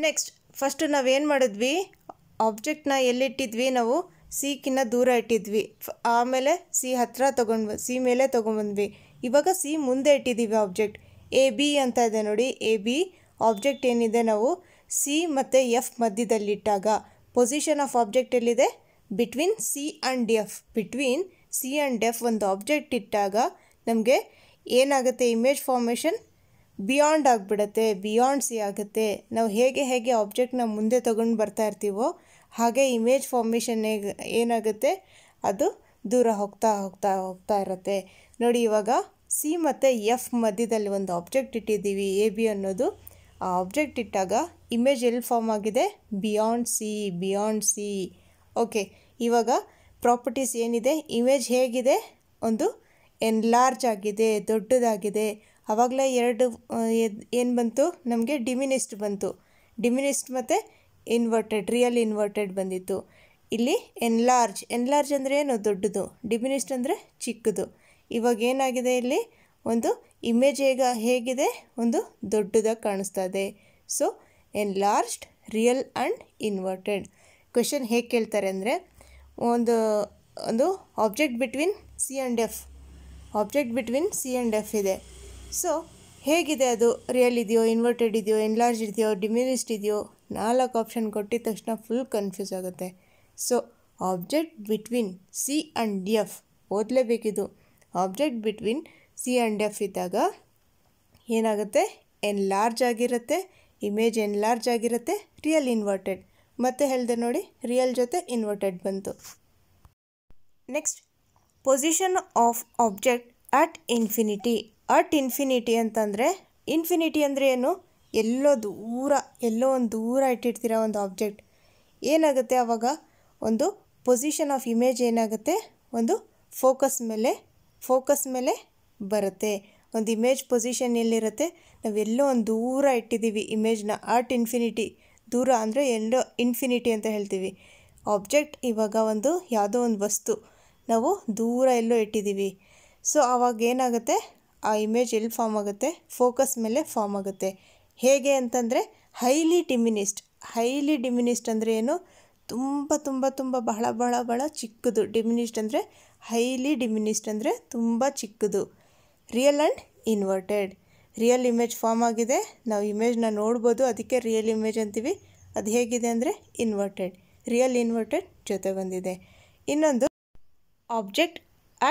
ನೆಕ್ಸ್ಟ್ ಫಸ್ಟು ನಾವೇನು ಮಾಡಿದ್ವಿ ಆಬ್ಜೆಕ್ಟ್ನ ಎಲ್ಲಿಟ್ಟಿದ್ವಿ ನಾವು ಸಿ ದೂರ ಇಟ್ಟಿದ್ವಿ ಆಮೇಲೆ ಸಿ ಹತ್ತಿರ ತೊಗೊಂಡ್ ಸಿ ಮೇಲೆ ತೊಗೊಂಡ್ಬಂದ್ವಿ ಇವಾಗ ಸಿ ಮುಂದೆ ಇಟ್ಟಿದ್ದೀವಿ ಆಬ್ಜೆಕ್ಟ್ ಎ ಬಿ ಅಂತ ಇದೆ ನೋಡಿ ಎ ಬಿ ಆಬ್ಜೆಕ್ಟ್ ಏನಿದೆ ನಾವು ಸಿ ಮತ್ತು ಎಫ್ ಮಧ್ಯದಲ್ಲಿಟ್ಟಾಗ ಪೊಸಿಷನ್ ಆಫ್ ಆಬ್ಜೆಕ್ಟ್ ಎಲ್ಲಿದೆ between C and F between C and F ಒಂದು ಆಬ್ಜೆಕ್ಟ್ ಇಟ್ಟಾಗ ನಮಗೆ ಏನಾಗುತ್ತೆ ಇಮೇಜ್ ಫಾರ್ಮೇಷನ್ ಬಿಯಾಂಡ್ ಆಗಿಬಿಡತ್ತೆ ಬಿಯಾಂಡ್ ಸಿ ಆಗುತ್ತೆ ನಾವು ಹೇಗೆ ಹೇಗೆ ಆಬ್ಜೆಕ್ಟ್ನ ಮುಂದೆ ತೊಗೊಂಡು ಬರ್ತಾ ಇರ್ತೀವೋ ಹಾಗೆ ಇಮೇಜ್ ಫಾರ್ಮೇಷನ್ ಹೇಗೆ ಏನಾಗುತ್ತೆ ಅದು ದೂರ ಹೋಗ್ತಾ ಹೋಗ್ತಾ ಹೋಗ್ತಾ ಇರುತ್ತೆ ನೋಡಿ ಇವಾಗ ಸಿ ಮತ್ತು ಎಫ್ ಮಧ್ಯದಲ್ಲಿ ಒಂದು ಆಬ್ಜೆಕ್ಟ್ ಇಟ್ಟಿದ್ದೀವಿ ಎ ಬಿ ಅನ್ನೋದು ಆ ಆಬ್ಜೆಕ್ಟ್ ಇಟ್ಟಾಗ ಇಮೇಜ್ ಎಲ್ಲಿ ಫಾರ್ಮ್ ಆಗಿದೆ beyond C beyond C okay ಇವಾಗ ಪ್ರಾಪರ್ಟೀಸ್ ಏನಿದೆ ಇಮೇಜ್ ಹೇಗಿದೆ ಒಂದು ಎನ್ಲಾರ್ಜ್ ಆಗಿದೆ ದೊಡ್ಡದಾಗಿದೆ ಆವಾಗಲೇ ಎರಡು ಏನು ಬಂತು ನಮಗೆ ಡಿಮಿನಿಸ್ಟ್ ಬಂತು ಡಿಮಿನಿಸ್ಟ್ ಮತ್ತು ಇನ್ವರ್ಟೆಡ್ ರಿಯಲ್ ಇನ್ವರ್ಟೆಡ್ ಬಂದಿತ್ತು ಇಲ್ಲಿ ಎನ್ಲಾರ್ಜ್ ಎನ್ಲಾರ್ಜ್ ಅಂದರೆ ಏನು ದೊಡ್ಡದು ಡಿಮಿನಿಸ್ಟ್ ಅಂದರೆ ಚಿಕ್ಕದು ಇವಾಗ ಏನಾಗಿದೆ ಇಲ್ಲಿ ಒಂದು ಇಮೇಜ್ ಈಗ ಹೇಗಿದೆ ಒಂದು ದೊಡ್ಡದಾಗಿ ಕಾಣಿಸ್ತಾ ಇದೆ so enlarged real and inverted question ಹೇಗೆ ಕೇಳ್ತಾರೆ ಅಂದರೆ ಒಂದು ಒಂದು object between C and F object between C and F ಇದೆ ಸೊ ಹೇಗಿದೆ ಅದು ರಿಯಲ್ ಇದೆಯೋ ಇನ್ವರ್ಟೆಡ್ ಇದೆಯೋ ಲಾರ್ಜ್ ಇದೆಯೋ ಡಿಮಿನಿಸ್ಟ್ ಇದೆಯೋ ನಾಲ್ಕು ಆಪ್ಷನ್ ಕೊಟ್ಟಿದ ತಕ್ಷಣ ಫುಲ್ ಕನ್ಫ್ಯೂಸ್ ಆಗುತ್ತೆ so object between C and F ಓದಲೇಬೇಕಿದು object between C and F ಇದ್ದಾಗ ಏನಾಗುತ್ತೆ ಎನ್ ಲಾರ್ಜ್ ಆಗಿರುತ್ತೆ ಇಮೇಜ್ ಎನ್ ಲಾರ್ಜ್ ಆಗಿರುತ್ತೆ ರಿಯಲ್ ಇನ್ವರ್ಟೆಡ್ ಮತ್ತೆ ಹೇಳಿದೆ ನೋಡಿ ರಿಯಲ್ ಜೊತೆ ಇನ್ವರ್ಟೆಡ್ ಬಂತು next position of object at infinity at infinity ಅಂತಂದರೆ ಇನ್ಫಿನಿಟಿ ಅಂದರೆ ಏನು ಎಲ್ಲೋ ದೂರ ಎಲ್ಲೋ ಒಂದು ದೂರ ಇಟ್ಟಿರ್ತೀರ ಒಂದು ಆಬ್ಜೆಕ್ಟ್ ಏನಾಗುತ್ತೆ ಆವಾಗ ಒಂದು ಪೊಸಿಷನ್ ಆಫ್ ಇಮೇಜ್ ಏನಾಗುತ್ತೆ ಒಂದು ಫೋಕಸ್ ಮೇಲೆ ಫೋಕಸ್ ಮೇಲೆ ಬರುತ್ತೆ ಒಂದು ಇಮೇಜ್ ಪೊಸಿಷನ್ ಎಲ್ಲಿರುತ್ತೆ ನಾವೆಲ್ಲೋ ಒಂದು ದೂರ ಇಟ್ಟಿದ್ದೀವಿ ಇಮೇಜ್ನ ಆರ್ಟ್ ಇನ್ಫಿನಿಟಿ ದೂರ ಅಂದರೆ ಎಲ್ಲೋ ಇನ್ಫಿನಿಟಿ ಅಂತ ಹೇಳ್ತೀವಿ ಆಬ್ಜೆಕ್ಟ್ ಇವಾಗ ಒಂದು ಯಾವುದೋ ಒಂದು ವಸ್ತು ನಾವು ದೂರ ಎಲ್ಲೋ ಇಟ್ಟಿದ್ದೀವಿ ಸೊ ಆವಾಗ ಏನಾಗುತ್ತೆ ಆ ಇಮೇಜ್ ಎಲ್ಲಿ ಫಾರ್ಮ್ ಆಗುತ್ತೆ ಫೋಕಸ್ ಮೇಲೆ ಫಾರ್ಮ್ ಆಗುತ್ತೆ ಹೇಗೆ ಅಂತಂದರೆ ಹೈಲಿ ಡಿಮಿನಿಸ್ಟ್ ಹೈಲಿ ಡಿಮಿನಿಸ್ಟ್ ಅಂದರೆ ಏನು ತುಂಬ ತುಂಬ ತುಂಬ ಬಹಳ ಬಹಳ ಬಹಳ ಚಿಕ್ಕದು ಡಿಮಿನಿಸ್ಟ್ ಅಂದರೆ ಹೈಲಿ ಡಿಮಿನಿಸ್ಟ್ ಅಂದರೆ ತುಂಬ ಚಿಕ್ಕದು real and inverted real image form ಆಗಿದೆ ನಾವು ಇಮೇಜ್ನ ನೋಡ್ಬೋದು ಅದಕ್ಕೆ ರಿಯಲ್ ಇಮೇಜ್ ಅಂತೀವಿ ಅದು ಹೇಗಿದೆ ಅಂದರೆ ಇನ್ವರ್ಟೆಡ್ ರಿಯಲ್ ಇನ್ವರ್ಟೆಡ್ ಜೊತೆ ಬಂದಿದೆ ಇನ್ನೊಂದು ಆಬ್ಜೆಕ್ಟ್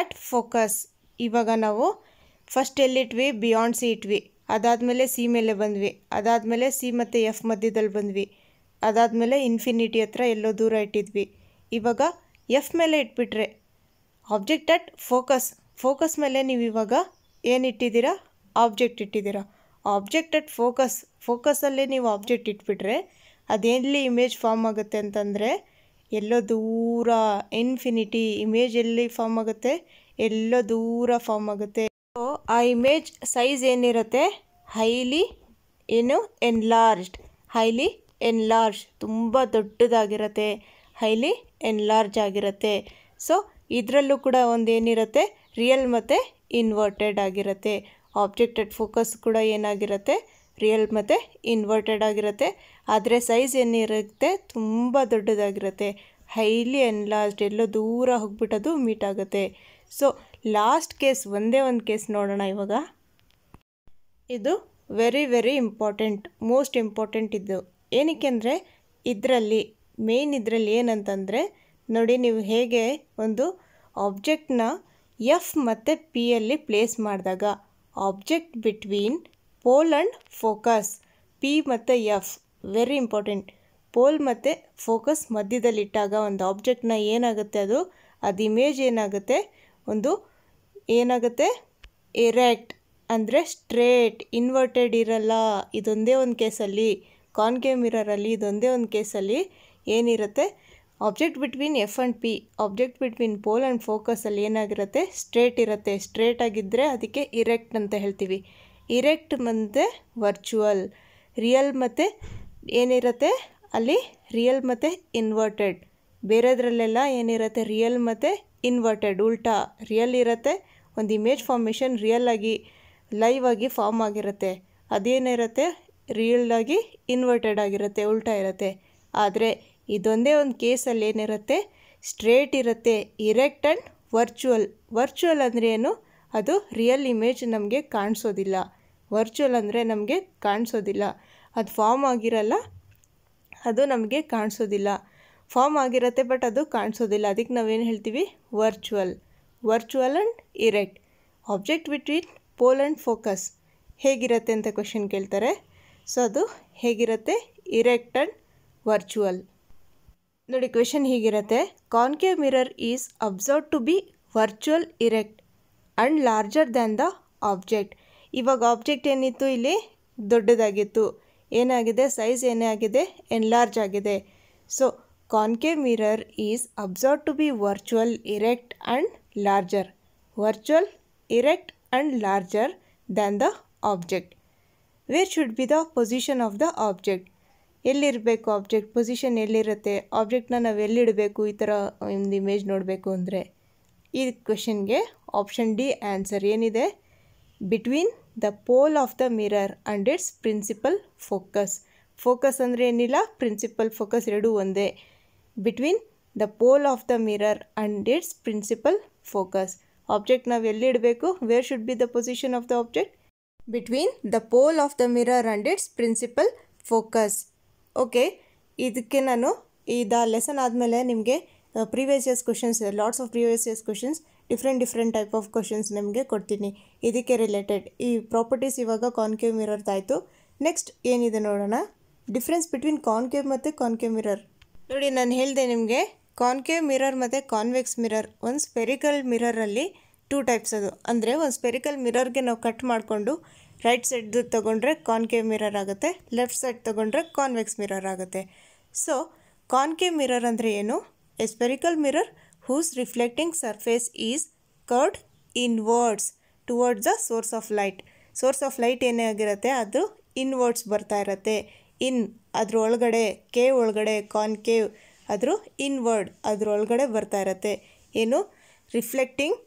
ಅಟ್ ಫೋಕಸ್ ಇವಾಗ ನಾವು ಫಸ್ಟ್ ಎಲ್ಲಿಟ್ವಿ ಬಿಯಾಂಡ್ ಸಿ ಇಟ್ವಿ ಅದಾದಮೇಲೆ ಸಿ ಮೇಲೆ ಬಂದ್ವಿ ಅದಾದಮೇಲೆ ಸಿ ಮತ್ತು ಎಫ್ ಮಧ್ಯದಲ್ಲಿ ಬಂದ್ವಿ ಅದಾದಮೇಲೆ ಇನ್ಫಿನಿಟಿ ಹತ್ರ ಎಲ್ಲೋ ದೂರ ಇಟ್ಟಿದ್ವಿ ಇವಾಗ ಎಫ್ ಮೇಲೆ ಇಟ್ಬಿಟ್ರೆ ಆಬ್ಜೆಕ್ಟ್ ಅಟ್ ಫೋಕಸ್ ಫೋಕಸ್ ಮೇಲೆ ನೀವು ಇವಾಗ ಏನಿಟ್ಟಿದ್ದೀರಾ ಆಬ್ಜೆಕ್ಟ್ ಇಟ್ಟಿದ್ದೀರಾ ಆಬ್ಜೆಕ್ಟ್ ಅಟ್ ಫೋಕಸ್ ಫೋಕಸಲ್ಲೇ ನೀವು ಆಬ್ಜೆಕ್ಟ್ ಇಟ್ಬಿಟ್ರೆ ಅದೇನಲ್ಲಿ ಇಮೇಜ್ ಫಾರ್ಮ್ ಆಗುತ್ತೆ ಅಂತಂದರೆ ಎಲ್ಲೋ ದೂರ ಇನ್ಫಿನಿಟಿ ಇಮೇಜ್ ಎಲ್ಲಿ ಫಾರ್ಮ್ ಆಗುತ್ತೆ ಎಲ್ಲೋ ದೂರ ಫಾರ್ಮ್ ಆಗುತ್ತೆ ಸೊ ಆ ಇಮೇಜ್ ಸೈಜ್ ಏನಿರುತ್ತೆ ಹೈಲಿ ಏನು ಎನ್ಲಾರ್ಜ್ಡ್ ಹೈಲಿ ಎನ್ಲಾರ್ಜ್ ತುಂಬ ದೊಡ್ಡದಾಗಿರುತ್ತೆ ಹೈಲಿ ಎನ್ಲಾರ್ಜ್ ಆಗಿರುತ್ತೆ ಸೊ ಇದರಲ್ಲೂ ಕೂಡ ಒಂದು ಏನಿರುತ್ತೆ ರಿಯಲ್ ಮತ್ತು ಇನ್ವರ್ಟೆಡ್ ಆಗಿರುತ್ತೆ ಅಟ್ ಫೋಕಸ್ ಕೂಡ ಏನಾಗಿರುತ್ತೆ ರಿಯಲ್ ಮತ್ತು ಇನ್ವರ್ಟೆಡ್ ಆಗಿರುತ್ತೆ ಆದರೆ ಸೈಜ್ ಏನಿರುತ್ತೆ ತುಂಬ ದೊಡ್ಡದಾಗಿರುತ್ತೆ ಹೈಲಿ ಎನ್ಲಾರ್ಜ್ಡ್ ಎಲ್ಲೋ ದೂರ ಹೋಗ್ಬಿಟ್ಟದು ಮೀಟ್ ಆಗುತ್ತೆ ಸೊ ಲಾಸ್ಟ್ ಕೇಸ್ ಒಂದೇ ಒಂದು ಕೇಸ್ ನೋಡೋಣ ಇವಾಗ ಇದು very very important most important ಇದು ಏನಕ್ಕೆ ಅಂದರೆ ಇದರಲ್ಲಿ ಮೇನ್ ಇದರಲ್ಲಿ ಏನಂತಂದರೆ ನೋಡಿ ನೀವು ಹೇಗೆ ಒಂದು ಆಬ್ಜೆಕ್ಟ್ನ ಎಫ್ ಮತ್ತು ಪಿಯಲ್ಲಿ ಪ್ಲೇಸ್ ಮಾಡಿದಾಗ object between pole and focus P ಮತ್ತು ಎಫ್ ವೆರಿ ಇಂಪಾರ್ಟೆಂಟ್ ಪೋಲ್ ಮತ್ತು ಫೋಕಸ್ ಮಧ್ಯದಲ್ಲಿಟ್ಟಾಗ ಒಂದು ಆಬ್ಜೆಕ್ಟ್ನ ಏನಾಗುತ್ತೆ ಅದು ಅದು ಇಮೇಜ್ ಏನಾಗುತ್ತೆ ಒಂದು ಏನಾಗುತ್ತೆ ಎರೆಕ್ಟ್ ಅಂದರೆ ಸ್ಟ್ರೇಟ್ ಇನ್ವರ್ಟೆಡ್ ಇರಲ್ಲ ಇದೊಂದೇ ಒಂದು ಕೇಸಲ್ಲಿ ಕಾನ್ಕೇವ್ ಮಿರರಲ್ಲಿ ಇದೊಂದೇ ಒಂದು ಕೇಸಲ್ಲಿ ಏನಿರುತ್ತೆ object between F and P object between pole and ಫೋಕಸಲ್ಲಿ ಏನಾಗಿರುತ್ತೆ ಸ್ಟ್ರೇಟ್ ಇರುತ್ತೆ ಸ್ಟ್ರೇಟ್ ಆಗಿದ್ದರೆ ಅದಕ್ಕೆ ಇರೆಕ್ಟ್ ಅಂತ ಹೇಳ್ತೀವಿ ಇರೆಕ್ಟ್ ಮತ್ತು ವರ್ಚುವಲ್ ರಿಯಲ್ ಮತ್ತು ಏನಿರುತ್ತೆ ಅಲ್ಲಿ ರಿಯಲ್ ಮತ್ತು ಇನ್ವರ್ಟೆಡ್ ಬೇರೆದ್ರಲ್ಲೆಲ್ಲ ಏನಿರುತ್ತೆ ರಿಯಲ್ ಮತ್ತು ಇನ್ವರ್ಟೆಡ್ ಉಲ್ಟಾ ರಿಯಲ್ ಇರುತ್ತೆ ಒಂದು ಇಮೇಜ್ ಫಾರ್ಮೇಷನ್ ರಿಯಲ್ ಆಗಿ ಲೈವ್ ಆಗಿ ಫಾರ್ಮ್ ಆಗಿರುತ್ತೆ ಅದೇನಿರುತ್ತೆ ರಿಯಲ್ ಆಗಿ ಇನ್ವರ್ಟೆಡ್ ಆಗಿರುತ್ತೆ ಉಲ್ಟಾ ಇರುತ್ತೆ ಆದರೆ ಇದೊಂದೇ ಒಂದು ಕೇಸಲ್ಲಿ ಏನಿರುತ್ತೆ ಸ್ಟ್ರೇಟ್ ಇರುತ್ತೆ ಇರೆಕ್ಟ್ ಆ್ಯಂಡ್ ವರ್ಚುವಲ್ ವರ್ಚುವಲ್ ಅಂದರೆ ಏನು ಅದು ರಿಯಲ್ ಇಮೇಜ್ ನಮಗೆ ಕಾಣಿಸೋದಿಲ್ಲ ವರ್ಚುವಲ್ ಅಂದರೆ ನಮಗೆ ಕಾಣಿಸೋದಿಲ್ಲ ಅದು ಫಾರ್ಮ್ ಆಗಿರಲ್ಲ ಅದು ನಮಗೆ ಕಾಣಿಸೋದಿಲ್ಲ ಫಾರ್ಮ್ ಆಗಿರತ್ತೆ ಬಟ್ ಅದು ಕಾಣಿಸೋದಿಲ್ಲ ಅದಕ್ಕೆ ನಾವೇನು ಹೇಳ್ತೀವಿ virtual virtual and erect object between pole and focus ಹೇಗಿರುತ್ತೆ ಅಂತ ಕ್ವಶನ್ ಕೇಳ್ತಾರೆ ಸೊ ಅದು ಹೇಗಿರುತ್ತೆ ಇರೆಕ್ಟ್ ಆ್ಯಂಡ್ ವರ್ಚುವಲ್ ನೋಡಿ ಕ್ವೆಶನ್ ಹೀಗಿರುತ್ತೆ concave mirror is observe to be virtual erect and larger than the object ಇವಾಗ ಆಬ್ಜೆಕ್ಟ್ ಏನಿತ್ತು ಇಲ್ಲಿ ದೊಡ್ಡದಾಗಿತ್ತು ಏನಾಗಿದೆ ಸೈಜ್ ಏನೇ ಆಗಿದೆ ಎನ್ಲಾರ್ಜ್ ಆಗಿದೆ so concave mirror is observe to be virtual erect and larger virtual erect and larger than the object where should be the position of the object ಎಲ್ಲಿರಬೇಕು object position ಎಲ್ಲಿರುತ್ತೆ ಆಬ್ಜೆಕ್ಟ್ನ ನಾವು ಎಲ್ಲಿಡಬೇಕು ಈ ಥರ ಒಂದು ಇಮೇಜ್ ನೋಡಬೇಕು ಅಂದರೆ ಈ ಕ್ವೆಶನ್ಗೆ ಆಪ್ಷನ್ ಡಿ ಆನ್ಸರ್ ಏನಿದೆ between the pole of the mirror and its principal focus focus ಅಂದರೆ ಏನಿಲ್ಲ ಪ್ರಿನ್ಸಿಪಲ್ ಫೋಕಸ್ ಎರಡೂ ಒಂದೇ between the pole of the mirror and its principal focus object ನಾವು ಎಲ್ಲಿಡಬೇಕು where should be the position of the object between the pole of the mirror and its principal focus okay ಇದಕ್ಕೆ ನಾನು ಇದು lesson ಆದಮೇಲೆ ನಿಮಗೆ previous questions lots of previous questions different different type of questions ನಿಮಗೆ ಕೊಡ್ತೀನಿ ಇದಕ್ಕೆ related ಈ properties ಇವಾಗ ಕಾನ್ಕೇವ್ ಮಿರರ್ದಾಯಿತು ನೆಕ್ಸ್ಟ್ ಏನಿದೆ ನೋಡೋಣ ಡಿಫ್ರೆನ್ಸ್ ಬಿಟ್ವೀನ್ ಕಾನ್ಕೇವ್ ಮತ್ತು ಕಾನ್ಕೇವ್ ಮಿರರ್ ನೋಡಿ ನಾನು ಹೇಳಿದೆ ನಿಮಗೆ ಕಾನ್ಕೇವ್ ಮಿರರ್ ಮತ್ತು ಕಾನ್ವೆಕ್ಸ್ ಮಿರರ್ ಒಂದು ಸ್ಪೆರಿಕಲ್ ಮಿರರಲ್ಲಿ ಟೂ ಟೈಪ್ಸ್ ಅದು ಅಂದರೆ ಒಂದು ಸ್ಪೆರಿಕಲ್ ಮಿರರ್ಗೆ ನಾವು ಕಟ್ ಮಾಡಿಕೊಂಡು ರೈಟ್ ಸೈಡ್ ತಗೊಂಡ್ರೆ ಕಾನ್ಕೇವ್ ಮಿರರ್ ಆಗುತ್ತೆ ಲೆಫ್ಟ್ ಸೈಡ್ ತೊಗೊಂಡ್ರೆ ಕಾನ್ವೆಕ್ಸ್ ಮಿರರ್ ಆಗುತ್ತೆ ಸೊ ಕಾನ್ಕೇವ್ ಮಿರರ್ ಅಂದರೆ ಏನು spherical mirror whose reflecting surface is curved inwards towards the source of light source of light ಏನೇ ಆಗಿರುತ್ತೆ ಅದು ಇನ್ವರ್ಡ್ಸ್ ಬರ್ತಾ ಇರುತ್ತೆ ಇನ್ ಅದ್ರ ಒಳಗಡೆ ಕೆ ಒಳಗಡೆ ಕಾನ್ಕೇವ್ ಅದ್ರ ಇನ್ವರ್ಡ್ ಅದ್ರ ಒಳಗಡೆ ಬರ್ತಾ ಇರುತ್ತೆ ಏನು reflecting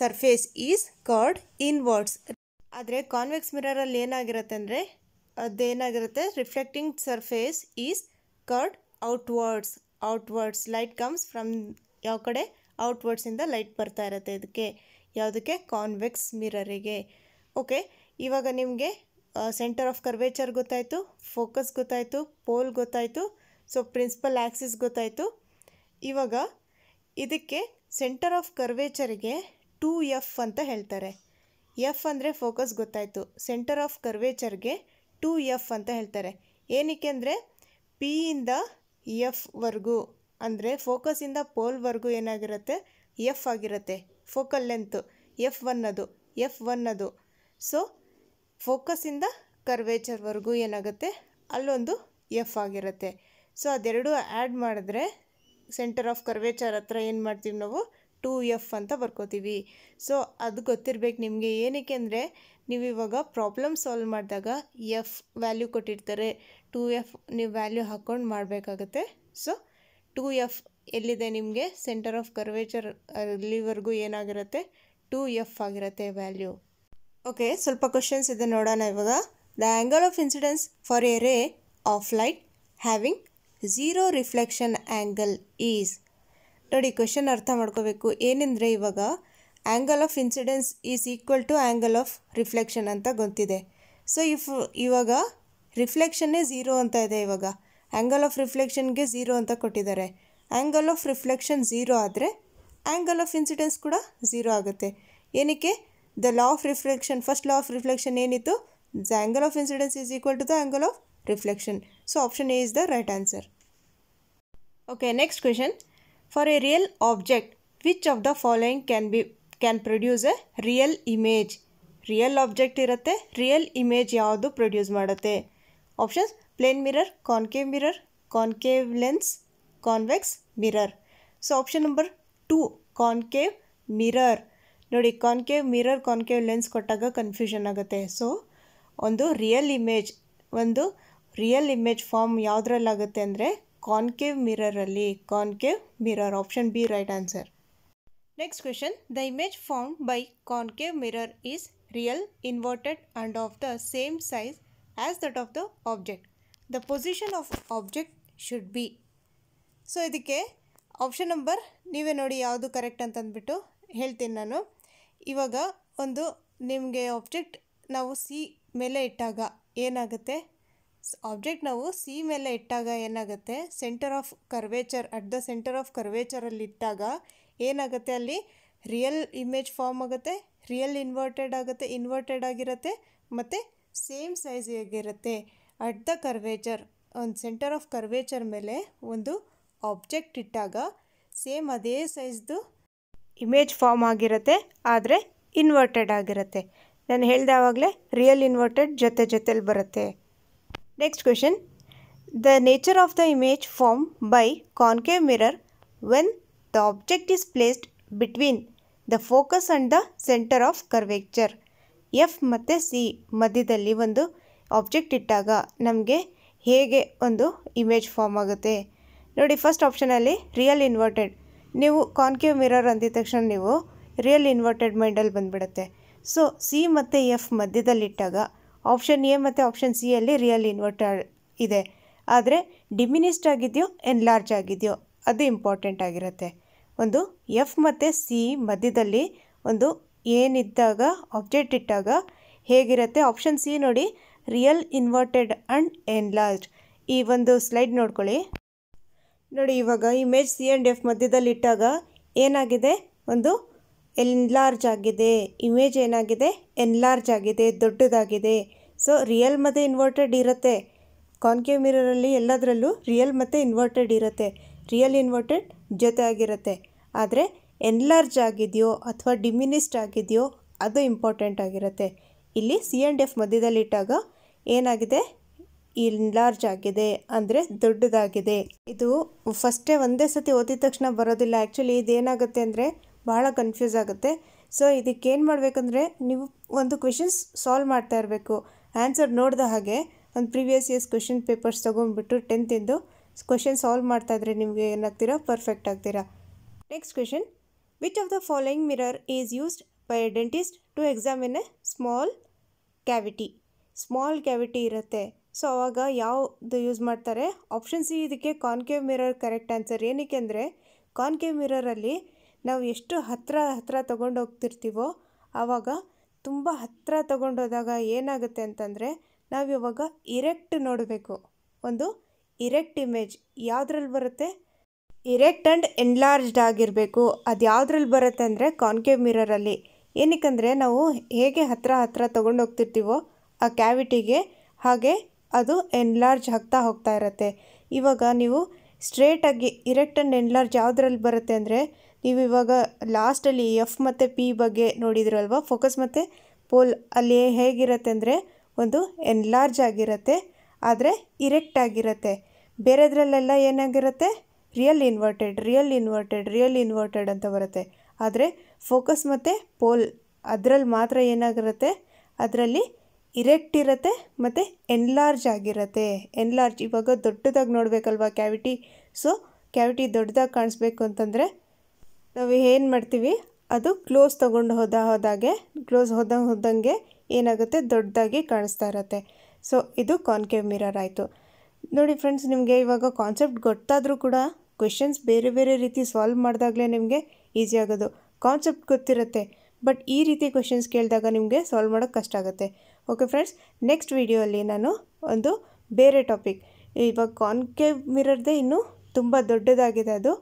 surface is curved inwards ಆದರೆ ಕಾನ್ವೆಕ್ಸ್ ಮಿರರಲ್ಲಿ ಏನಾಗಿರುತ್ತೆ ಅಂದರೆ ಅದೇನಾಗಿರುತ್ತೆ reflecting surface is curved outwards outwards light comes from ಯಾವ ಕಡೆ ಔಟ್ವರ್ಡ್ಸಿಂದ ಲೈಟ್ ಬರ್ತಾ ಇರುತ್ತೆ ಇದಕ್ಕೆ ಯಾವುದಕ್ಕೆ ಕಾನ್ವೆಕ್ಸ್ ಮಿರರಿಗೆ ಓಕೆ ಇವಾಗ ನಿಮಗೆ ಸೆಂಟರ್ ಆಫ್ ಕರ್ವೇಚರ್ ಗೊತ್ತಾಯಿತು ಫೋಕಸ್ ಗೊತ್ತಾಯಿತು ಪೋಲ್ ಗೊತ್ತಾಯಿತು ಸೊ ಪ್ರಿನ್ಸಿಪಲ್ ಆ್ಯಕ್ಸಿಸ್ ಗೊತ್ತಾಯಿತು ಇವಾಗ ಇದಕ್ಕೆ ಸೆಂಟರ್ ಆಫ್ ಕರ್ವೇಚರಿಗೆ ಟೂ ಎಫ್ ಅಂತ ಹೇಳ್ತಾರೆ ಎಫ್ ಅಂದರೆ ಫೋಕಸ್ ಗೊತ್ತಾಯಿತು ಸೆಂಟರ್ ಆಫ್ ಕರ್ವೇಚರ್ಗೆ ಟು ಎಫ್ ಅಂತ ಹೇಳ್ತಾರೆ ಏನಕ್ಕೆ ಅಂದರೆ ಪಿಯಿಂದ ಎಫ್ವರೆಗೂ ಅಂದರೆ ಫೋಕಸಿಂದ ಪೋಲ್ವರೆಗೂ ಏನಾಗಿರುತ್ತೆ ಎಫ್ ಆಗಿರುತ್ತೆ ಫೋಕಲ್ ಲೆಂತ್ ಎಫ್ ಒನ್ ಅದು ಎಫ್ ಒನ್ ಅದು ಸೊ ಫೋಕಸಿಂದ ಕರ್ವೇಚರ್ವರೆಗೂ ಏನಾಗುತ್ತೆ ಅಲ್ಲೊಂದು ಎಫ್ ಆಗಿರುತ್ತೆ ಸೊ ಅದೆರಡೂ ಆ್ಯಡ್ ಮಾಡಿದ್ರೆ ಸೆಂಟರ್ ಆಫ್ ಕರ್ವೇಚರ್ ಹತ್ರ ಏನು ಮಾಡ್ತೀವಿ ನಾವು ಟು ಎಫ್ ಅಂತ ಬರ್ಕೋತೀವಿ ಸೊ ಅದು ಗೊತ್ತಿರಬೇಕು ನಿಮಗೆ ಏನಕ್ಕೆ ಅಂದರೆ ನೀವು ಇವಾಗ ಪ್ರಾಬ್ಲಮ್ ಸಾಲ್ವ್ ಮಾಡಿದಾಗ ಎಫ್ ವ್ಯಾಲ್ಯೂ ಕೊಟ್ಟಿರ್ತಾರೆ ಟೂ ಎಫ್ ನೀವು ವ್ಯಾಲ್ಯೂ ಹಾಕ್ಕೊಂಡು ಮಾಡಬೇಕಾಗತ್ತೆ ಸೊ ಟು ಎಫ್ ಎಲ್ಲಿದೆ ನಿಮಗೆ ಸೆಂಟರ್ ಆಫ್ ಕರ್ವೇಚರ್ ಅಲ್ಲಿವರೆಗೂ ಏನಾಗಿರುತ್ತೆ ಟೂ ಎಫ್ ಆಗಿರುತ್ತೆ ವ್ಯಾಲ್ಯೂ ಓಕೆ ಸ್ವಲ್ಪ ಕ್ವಶನ್ಸ್ ಇದೆ ನೋಡೋಣ ಇವಾಗ the angle of incidence for a ray of light having zero reflection angle is ನೋಡಿ ಕ್ವೆಶನ್ ಅರ್ಥ ಮಾಡ್ಕೋಬೇಕು ಏನೆಂದರೆ ಇವಾಗ angle of incidence is equal to angle of reflection ಅಂತ ಗೊತ್ತಿದೆ ಸೊ ಇಫ್ ಇವಾಗ ರಿಫ್ಲೆಕ್ಷನ್ನೇ ಝೀರೋ ಅಂತ ಇದೆ ಇವಾಗ ಆ್ಯಂಗಲ್ ಆಫ್ ರಿಫ್ಲೆಕ್ಷನ್ಗೆ ಝೀರೋ ಅಂತ ಕೊಟ್ಟಿದ್ದಾರೆ ಆ್ಯಂಗಲ್ ಆಫ್ ರಿಫ್ಲೆಕ್ಷನ್ ಝೀರೋ ಆದರೆ ಆ್ಯಂಗಲ್ ಆಫ್ ಇನ್ಸಿಡೆನ್ಸ್ ಕೂಡ ಝೀರೋ ಆಗುತ್ತೆ ಏನಕ್ಕೆ the law of reflection first law of reflection ಏನಿತ್ತು the angle of incidence is equal to the angle of reflection so option A is the right answer okay next question for a real object, which of the following can be can produce a real image real object ಇರುತ್ತೆ real image ಯಾವುದು produce ಮಾಡುತ್ತೆ options plane mirror concave mirror concave lens convex mirror so option number two concave mirror ನೋಡಿ concave mirror concave lens ಕೊಟ್ಟಾಗ confusion ಆಗುತ್ತೆ so ಒಂದು real image ಒಂದು real image form ಯಾವುದ್ರಲ್ಲಾಗುತ್ತೆ ಅಂದರೆ ಕಾನ್ಕೇವ್ ಮಿರರಲ್ಲಿ concave mirror option B right answer next question the image found by concave mirror is real inverted and of the same size as that of the object the position of object should be so ಇದಕ್ಕೆ option number ನೀವೇ ನೋಡಿ ಯಾವುದು correct ಅಂತಂದ್ಬಿಟ್ಟು ಹೇಳ್ತೀನಿ ನಾನು ಇವಾಗ ಒಂದು ನಿಮಗೆ ಆಬ್ಜೆಕ್ಟ್ ನಾವು ಸಿ ಮೇಲೆ ಇಟ್ಟಾಗ ಏನಾಗುತ್ತೆ ಆಬ್ಜೆಕ್ಟ್ ನಾವು ಸಿ ಮೇಲೆ ಇಟ್ಟಾಗ ಏನಾಗುತ್ತೆ centre of curvature at the centre of ಕರ್ವೇಚರಲ್ಲಿ ಇಟ್ಟಾಗ ಏನಾಗುತ್ತೆ ಅಲ್ಲಿ ರಿಯಲ್ ಇಮೇಜ್ ಫಾರ್ಮ್ ಆಗುತ್ತೆ ರಿಯಲ್ ಇನ್ವರ್ಟೆಡ್ ಆಗುತ್ತೆ ಇನ್ವರ್ಟೆಡ್ ಆಗಿರುತ್ತೆ ಮತ್ತು ಸೇಮ್ ಸೈಜ್ ಆಗಿರುತ್ತೆ ಅಟ್ ದ ಕರ್ವೇಚರ್ ಒಂದು ಸೆಂಟರ್ ಆಫ್ ಕರ್ವೇಚರ್ ಮೇಲೆ ಒಂದು ಆಬ್ಜೆಕ್ಟ್ ಇಟ್ಟಾಗ ಸೇಮ್ ಅದೇ ಸೈಜ್ದು ಇಮೇಜ್ ಫಾರ್ಮ್ ಆಗಿರುತ್ತೆ ಆದರೆ ಇನ್ವರ್ಟೆಡ್ ಆಗಿರುತ್ತೆ ನಾನು ಹೇಳಿದೆ ಆವಾಗಲೇ ರಿಯಲ್ ಇನ್ವರ್ಟೆಡ್ ಜೊತೆ ಜೊತೇಲಿ ಬರುತ್ತೆ next question the nature of the image form by concave mirror when the object is placed between the focus and the centre of curvature F ಮತ್ತು ಸಿ ಮಧ್ಯದಲ್ಲಿ ಒಂದು ಆಬ್ಜೆಕ್ಟ್ ಇಟ್ಟಾಗ ನಮಗೆ ಹೇಗೆ ಒಂದು ಇಮೇಜ್ ಫಾರ್ಮ್ ಆಗುತ್ತೆ ನೋಡಿ ಫಸ್ಟ್ ಆಪ್ಷನಲ್ಲಿ ರಿಯಲ್ ಇನ್ವರ್ಟೆಡ್ ನೀವು ಕಾನ್ಕೇವ್ ಮಿರರ್ ಅಂದಿದ ತಕ್ಷಣ ನೀವು ರಿಯಲ್ ಇನ್ವರ್ಟೆಡ್ ಮೈಂಡಲ್ಲಿ ಬಂದುಬಿಡುತ್ತೆ ಸೊ ಸಿ ಮತ್ತು ಎಫ್ ಮಧ್ಯದಲ್ಲಿಟ್ಟಾಗ ಆಪ್ಷನ್ ಎ ಮತ್ತು ಆಪ್ಷನ್ ಸಿ ಅಲ್ಲಿ ರಿಯಲ್ ಇನ್ವರ್ಟ್ ಇದೆ ಆದರೆ ಡಿಮಿನಿಸ್ಟ್ ಆಗಿದೆಯೋ ಎನ್ಲಾರ್ಜ್ ಆಗಿದೆಯೋ ಅದು ಇಂಪಾರ್ಟೆಂಟ್ ಆಗಿರುತ್ತೆ ಒಂದು ಎಫ್ ಮತ್ತು ಸಿ ಮಧ್ಯದಲ್ಲಿ ಒಂದು ಏನಿದ್ದಾಗ ಆಬ್ಜೆಕ್ಟ್ ಇಟ್ಟಾಗ ಹೇಗಿರುತ್ತೆ ಆಪ್ಷನ್ ಸಿ ನೋಡಿ ರಿಯಲ್ ಇನ್ವರ್ಟೆಡ್ ಆ್ಯಂಡ್ ಎನ್ಲಾರ್ಜ್ ಈ ಒಂದು ಸ್ಲೈಡ್ ನೋಡ್ಕೊಳ್ಳಿ ನೋಡಿ ಇವಾಗ ಇಮೇಜ್ ಸಿ ಆ್ಯಂಡ್ ಎಫ್ ಮಧ್ಯದಲ್ಲಿ ಇಟ್ಟಾಗ ಏನಾಗಿದೆ ಒಂದು ಎನ್ಲಾರ್ಜ್ ಆಗಿದೆ ಇಮೇಜ್ ಏನಾಗಿದೆ ಎನ್ಲಾರ್ಜ್ ಆಗಿದೆ ದೊಡ್ಡದಾಗಿದೆ ಸೊ ರಿಯಲ್ ಮತ್ತು ಇನ್ವರ್ಟೆಡ್ ಇರುತ್ತೆ ಕಾನ್ಕೇವ್ ಮಿರರಲ್ಲಿ ಎಲ್ಲದರಲ್ಲೂ ರಿಯಲ್ ಮತ್ತು ಇನ್ವರ್ಟೆಡ್ ಇರುತ್ತೆ ರಿಯಲ್ ಇನ್ವರ್ಟೆಡ್ ಜೊತೆ ಆಗಿರುತ್ತೆ ಆದರೆ ಎನ್ಲಾರ್ಜ್ ಆಗಿದೆಯೋ ಅಥವಾ ಡಿಮಿನಿಸ್ಟ್ ಆಗಿದೆಯೋ ಅದು ಇಂಪಾರ್ಟೆಂಟ್ ಆಗಿರುತ್ತೆ ಇಲ್ಲಿ ಸಿ ಆ್ಯಂಡ್ ಎಫ್ ಮಧ್ಯದಲ್ಲಿ ಇಟ್ಟಾಗ ಏನಾಗಿದೆ ಇನ್ಲಾರ್ಜ್ ಆಗಿದೆ ಅಂದರೆ ದೊಡ್ಡದಾಗಿದೆ ಇದು ಫಸ್ಟೇ ಒಂದೇ ಸತಿ ಓದಿದ ತಕ್ಷಣ ಬರೋದಿಲ್ಲ ಆ್ಯಕ್ಚುಲಿ ಇದೇನಾಗುತ್ತೆ ಅಂದರೆ ಭಾಳ ಕನ್ಫ್ಯೂಸ್ ಆಗುತ್ತೆ ಸೊ ಇದಕ್ಕೇನು ಮಾಡಬೇಕಂದ್ರೆ ನೀವು ಒಂದು ಕ್ವೆಶನ್ಸ್ ಸಾಲ್ವ್ ಮಾಡ್ತಾ ಇರಬೇಕು ಆನ್ಸರ್ ನೋಡಿದ ಹಾಗೆ ಒಂದು ಪ್ರೀವಿಯಸ್ ಇಯರ್ಸ್ ಕ್ವೆಶನ್ ಪೇಪರ್ಸ್ ತೊಗೊಂಡ್ಬಿಟ್ಟು ಟೆಂತಿಂದು ಕ್ವೆಶನ್ ಸಾಲ್ವ್ ಮಾಡ್ತಾ ಇದ್ರೆ ನಿಮಗೆ ಏನಾಗ್ತೀರಾ ಪರ್ಫೆಕ್ಟ್ ಆಗ್ತೀರಾ next question which of the following mirror is used by dentist to examine a small cavity small cavity ಇರುತ್ತೆ ಸೊ ಅವಾಗ ಯಾವುದು ಯೂಸ್ ಮಾಡ್ತಾರೆ ಆಪ್ಷನ್ ಸಿ ಇದಕ್ಕೆ ಕಾನ್ಕೇವ್ ಮಿರರ್ ಕರೆಕ್ಟ್ ಆನ್ಸರ್ ಏನಕ್ಕೆ ಅಂದರೆ ಕಾನ್ಕೇವ್ ಮಿರರಲ್ಲಿ ನಾವು ಎಷ್ಟು ಹತ್ತಿರ ಹತ್ತಿರ ತೊಗೊಂಡು ಹೋಗ್ತಿರ್ತೀವೋ ಆವಾಗ ತುಂಬ ಹತ್ತಿರ ತಗೊಂಡೋದಾಗ ಏನಾಗುತ್ತೆ ಅಂತಂದರೆ ನಾವು ಇವಾಗ ಇರೆಕ್ಟ್ ನೋಡಬೇಕು ಒಂದು ಇರೆಕ್ಟ್ ಇಮೇಜ್ ಯಾವುದ್ರಲ್ಲಿ ಬರುತ್ತೆ ಇರೆಕ್ಟ್ ಆ್ಯಂಡ್ ಎನ್ಲಾರ್ಜ್ಡ್ ಆಗಿರಬೇಕು ಅದು ಯಾವುದ್ರಲ್ಲಿ ಬರುತ್ತೆ ಅಂದರೆ ಕಾನ್ಕೇವ್ ಮಿರರಲ್ಲಿ ಏನಕ್ಕೆಂದರೆ ನಾವು ಹೇಗೆ ಹತ್ತಿರ ಹತ್ತಿರ ತೊಗೊಂಡು ಹೋಗ್ತಿರ್ತೀವೋ ಆ ಕ್ಯಾವಿಟಿಗೆ ಹಾಗೆ ಅದು ಎನ್ಲಾರ್ಜ್ ಹಾಕ್ತಾ ಹೋಗ್ತಾ ಇರುತ್ತೆ ಇವಾಗ ನೀವು ಸ್ಟ್ರೇಟಾಗಿ ಇರೆಕ್ಟ್ ಆ್ಯಂಡ್ ಎನ್ಲಾರ್ಜ್ ಯಾವುದ್ರಲ್ಲಿ ಬರುತ್ತೆ ಅಂದರೆ ನೀವು ಇವಾಗ ಲಾಸ್ಟಲ್ಲಿ ಎಫ್ ಮತ್ತು ಪಿ ಬಗ್ಗೆ ನೋಡಿದ್ರಲ್ವ ಫೋಕಸ್ ಮತ್ತು ಪೋಲ್ ಅಲ್ಲಿ ಹೇಗಿರುತ್ತೆ ಅಂದರೆ ಒಂದು ಎನ್ಲಾರ್ಜ್ ಆಗಿರುತ್ತೆ ಆದರೆ ಇರೆಕ್ಟ್ ಆಗಿರುತ್ತೆ ಬೇರೆದ್ರಲ್ಲೆಲ್ಲ ಏನಾಗಿರುತ್ತೆ real inverted real inverted real inverted ಅಂತ ಬರುತ್ತೆ ಆದರೆ ಫೋಕಸ್ ಮತ್ತು ಪೋಲ್ ಅದರಲ್ಲಿ ಮಾತ್ರ ಏನಾಗಿರುತ್ತೆ ಅದರಲ್ಲಿ ಇರೆಕ್ಟ್ ಇರುತ್ತೆ ಮತ್ತು ಎನ್ಲಾರ್ಜ್ ಆಗಿರುತ್ತೆ ಎನ್ಲಾರ್ಜ್ ಇವಾಗ ದೊಡ್ಡದಾಗಿ ನೋಡಬೇಕಲ್ವಾ ಕ್ಯಾವಿಟಿ ಸೊ ಕ್ಯಾವಿಟಿ ದೊಡ್ಡದಾಗಿ ಕಾಣಿಸ್ಬೇಕು ಅಂತಂದರೆ ನಾವು ಏನು ಮಾಡ್ತೀವಿ ಅದು ಕ್ಲೋಸ್ ತೊಗೊಂಡು ಹೋದ ಹೋದಾಗೆ ಕ್ಲೋಸ್ ಹೋದ ಹೋದಂಗೆ ಏನಾಗುತ್ತೆ ದೊಡ್ಡದಾಗಿ ಕಾಣಿಸ್ತಾ ಇರುತ್ತೆ ಸೊ ಇದು ಕಾನ್ಕೇವ್ ಮಿರರ್ ಆಯಿತು ನೋಡಿ ಫ್ರೆಂಡ್ಸ್ ನಿಮಗೆ ಇವಾಗ ಕಾನ್ಸೆಪ್ಟ್ ಗೊತ್ತಾದರೂ ಕೂಡ ಕ್ವೆಶನ್ಸ್ ಬೇರೆ ಬೇರೆ ರೀತಿ ಸಾಲ್ವ್ ಮಾಡಿದಾಗಲೇ ನಿಮಗೆ ಈಸಿ ಆಗೋದು ಕಾನ್ಸೆಪ್ಟ್ ಗೊತ್ತಿರುತ್ತೆ ಬಟ್ ಈ ರೀತಿ ಕ್ವೆಶನ್ಸ್ ಕೇಳಿದಾಗ ನಿಮಗೆ ಸಾಲ್ವ್ ಮಾಡೋಕ್ಕೆ ಕಷ್ಟ ಆಗುತ್ತೆ ಓಕೆ ಫ್ರೆಂಡ್ಸ್ ನೆಕ್ಸ್ಟ್ ಅಲ್ಲಿ ನಾನು ಒಂದು ಬೇರೆ ಟಾಪಿಕ್ ಇವಾಗ ಕಾನ್ಕೇವ್ ಮಿರರ್ದೇ ಇನ್ನೂ ತುಂಬ ದೊಡ್ಡದಾಗಿದೆ ಅದು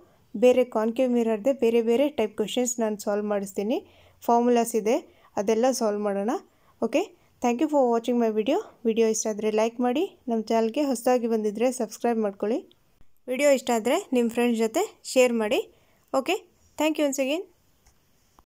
ಬೇರೆ ಕಾನ್ಕೇವ್ ಮಿರರ್ದೆ ಬೇರೆ ಬೇರೆ ಟೈಪ್ ಕ್ವೆಶನ್ಸ್ ನಾನು ಸಾಲ್ವ್ ಮಾಡಿಸ್ತೀನಿ ಫಾರ್ಮುಲಾಸ್ ಇದೆ ಅದೆಲ್ಲ ಸಾಲ್ವ್ ಮಾಡೋಣ okay thank you for watching my video video ಇಷ್ಟ ಆದರೆ ಲೈಕ್ ಮಾಡಿ ನಮ್ಮ ಚಾನಲ್ಗೆ ಹೊಸದಾಗಿ ಬಂದಿದ್ದರೆ ಸಬ್ಸ್ಕ್ರೈಬ್ ಮಾಡ್ಕೊಳ್ಳಿ ವಿಡಿಯೋ ಇಷ್ಟ ಆದರೆ ನಿಮ್ಮ ಫ್ರೆಂಡ್ಸ್ ಜೊತೆ ಶೇರ್ ಮಾಡಿ okay thank you once again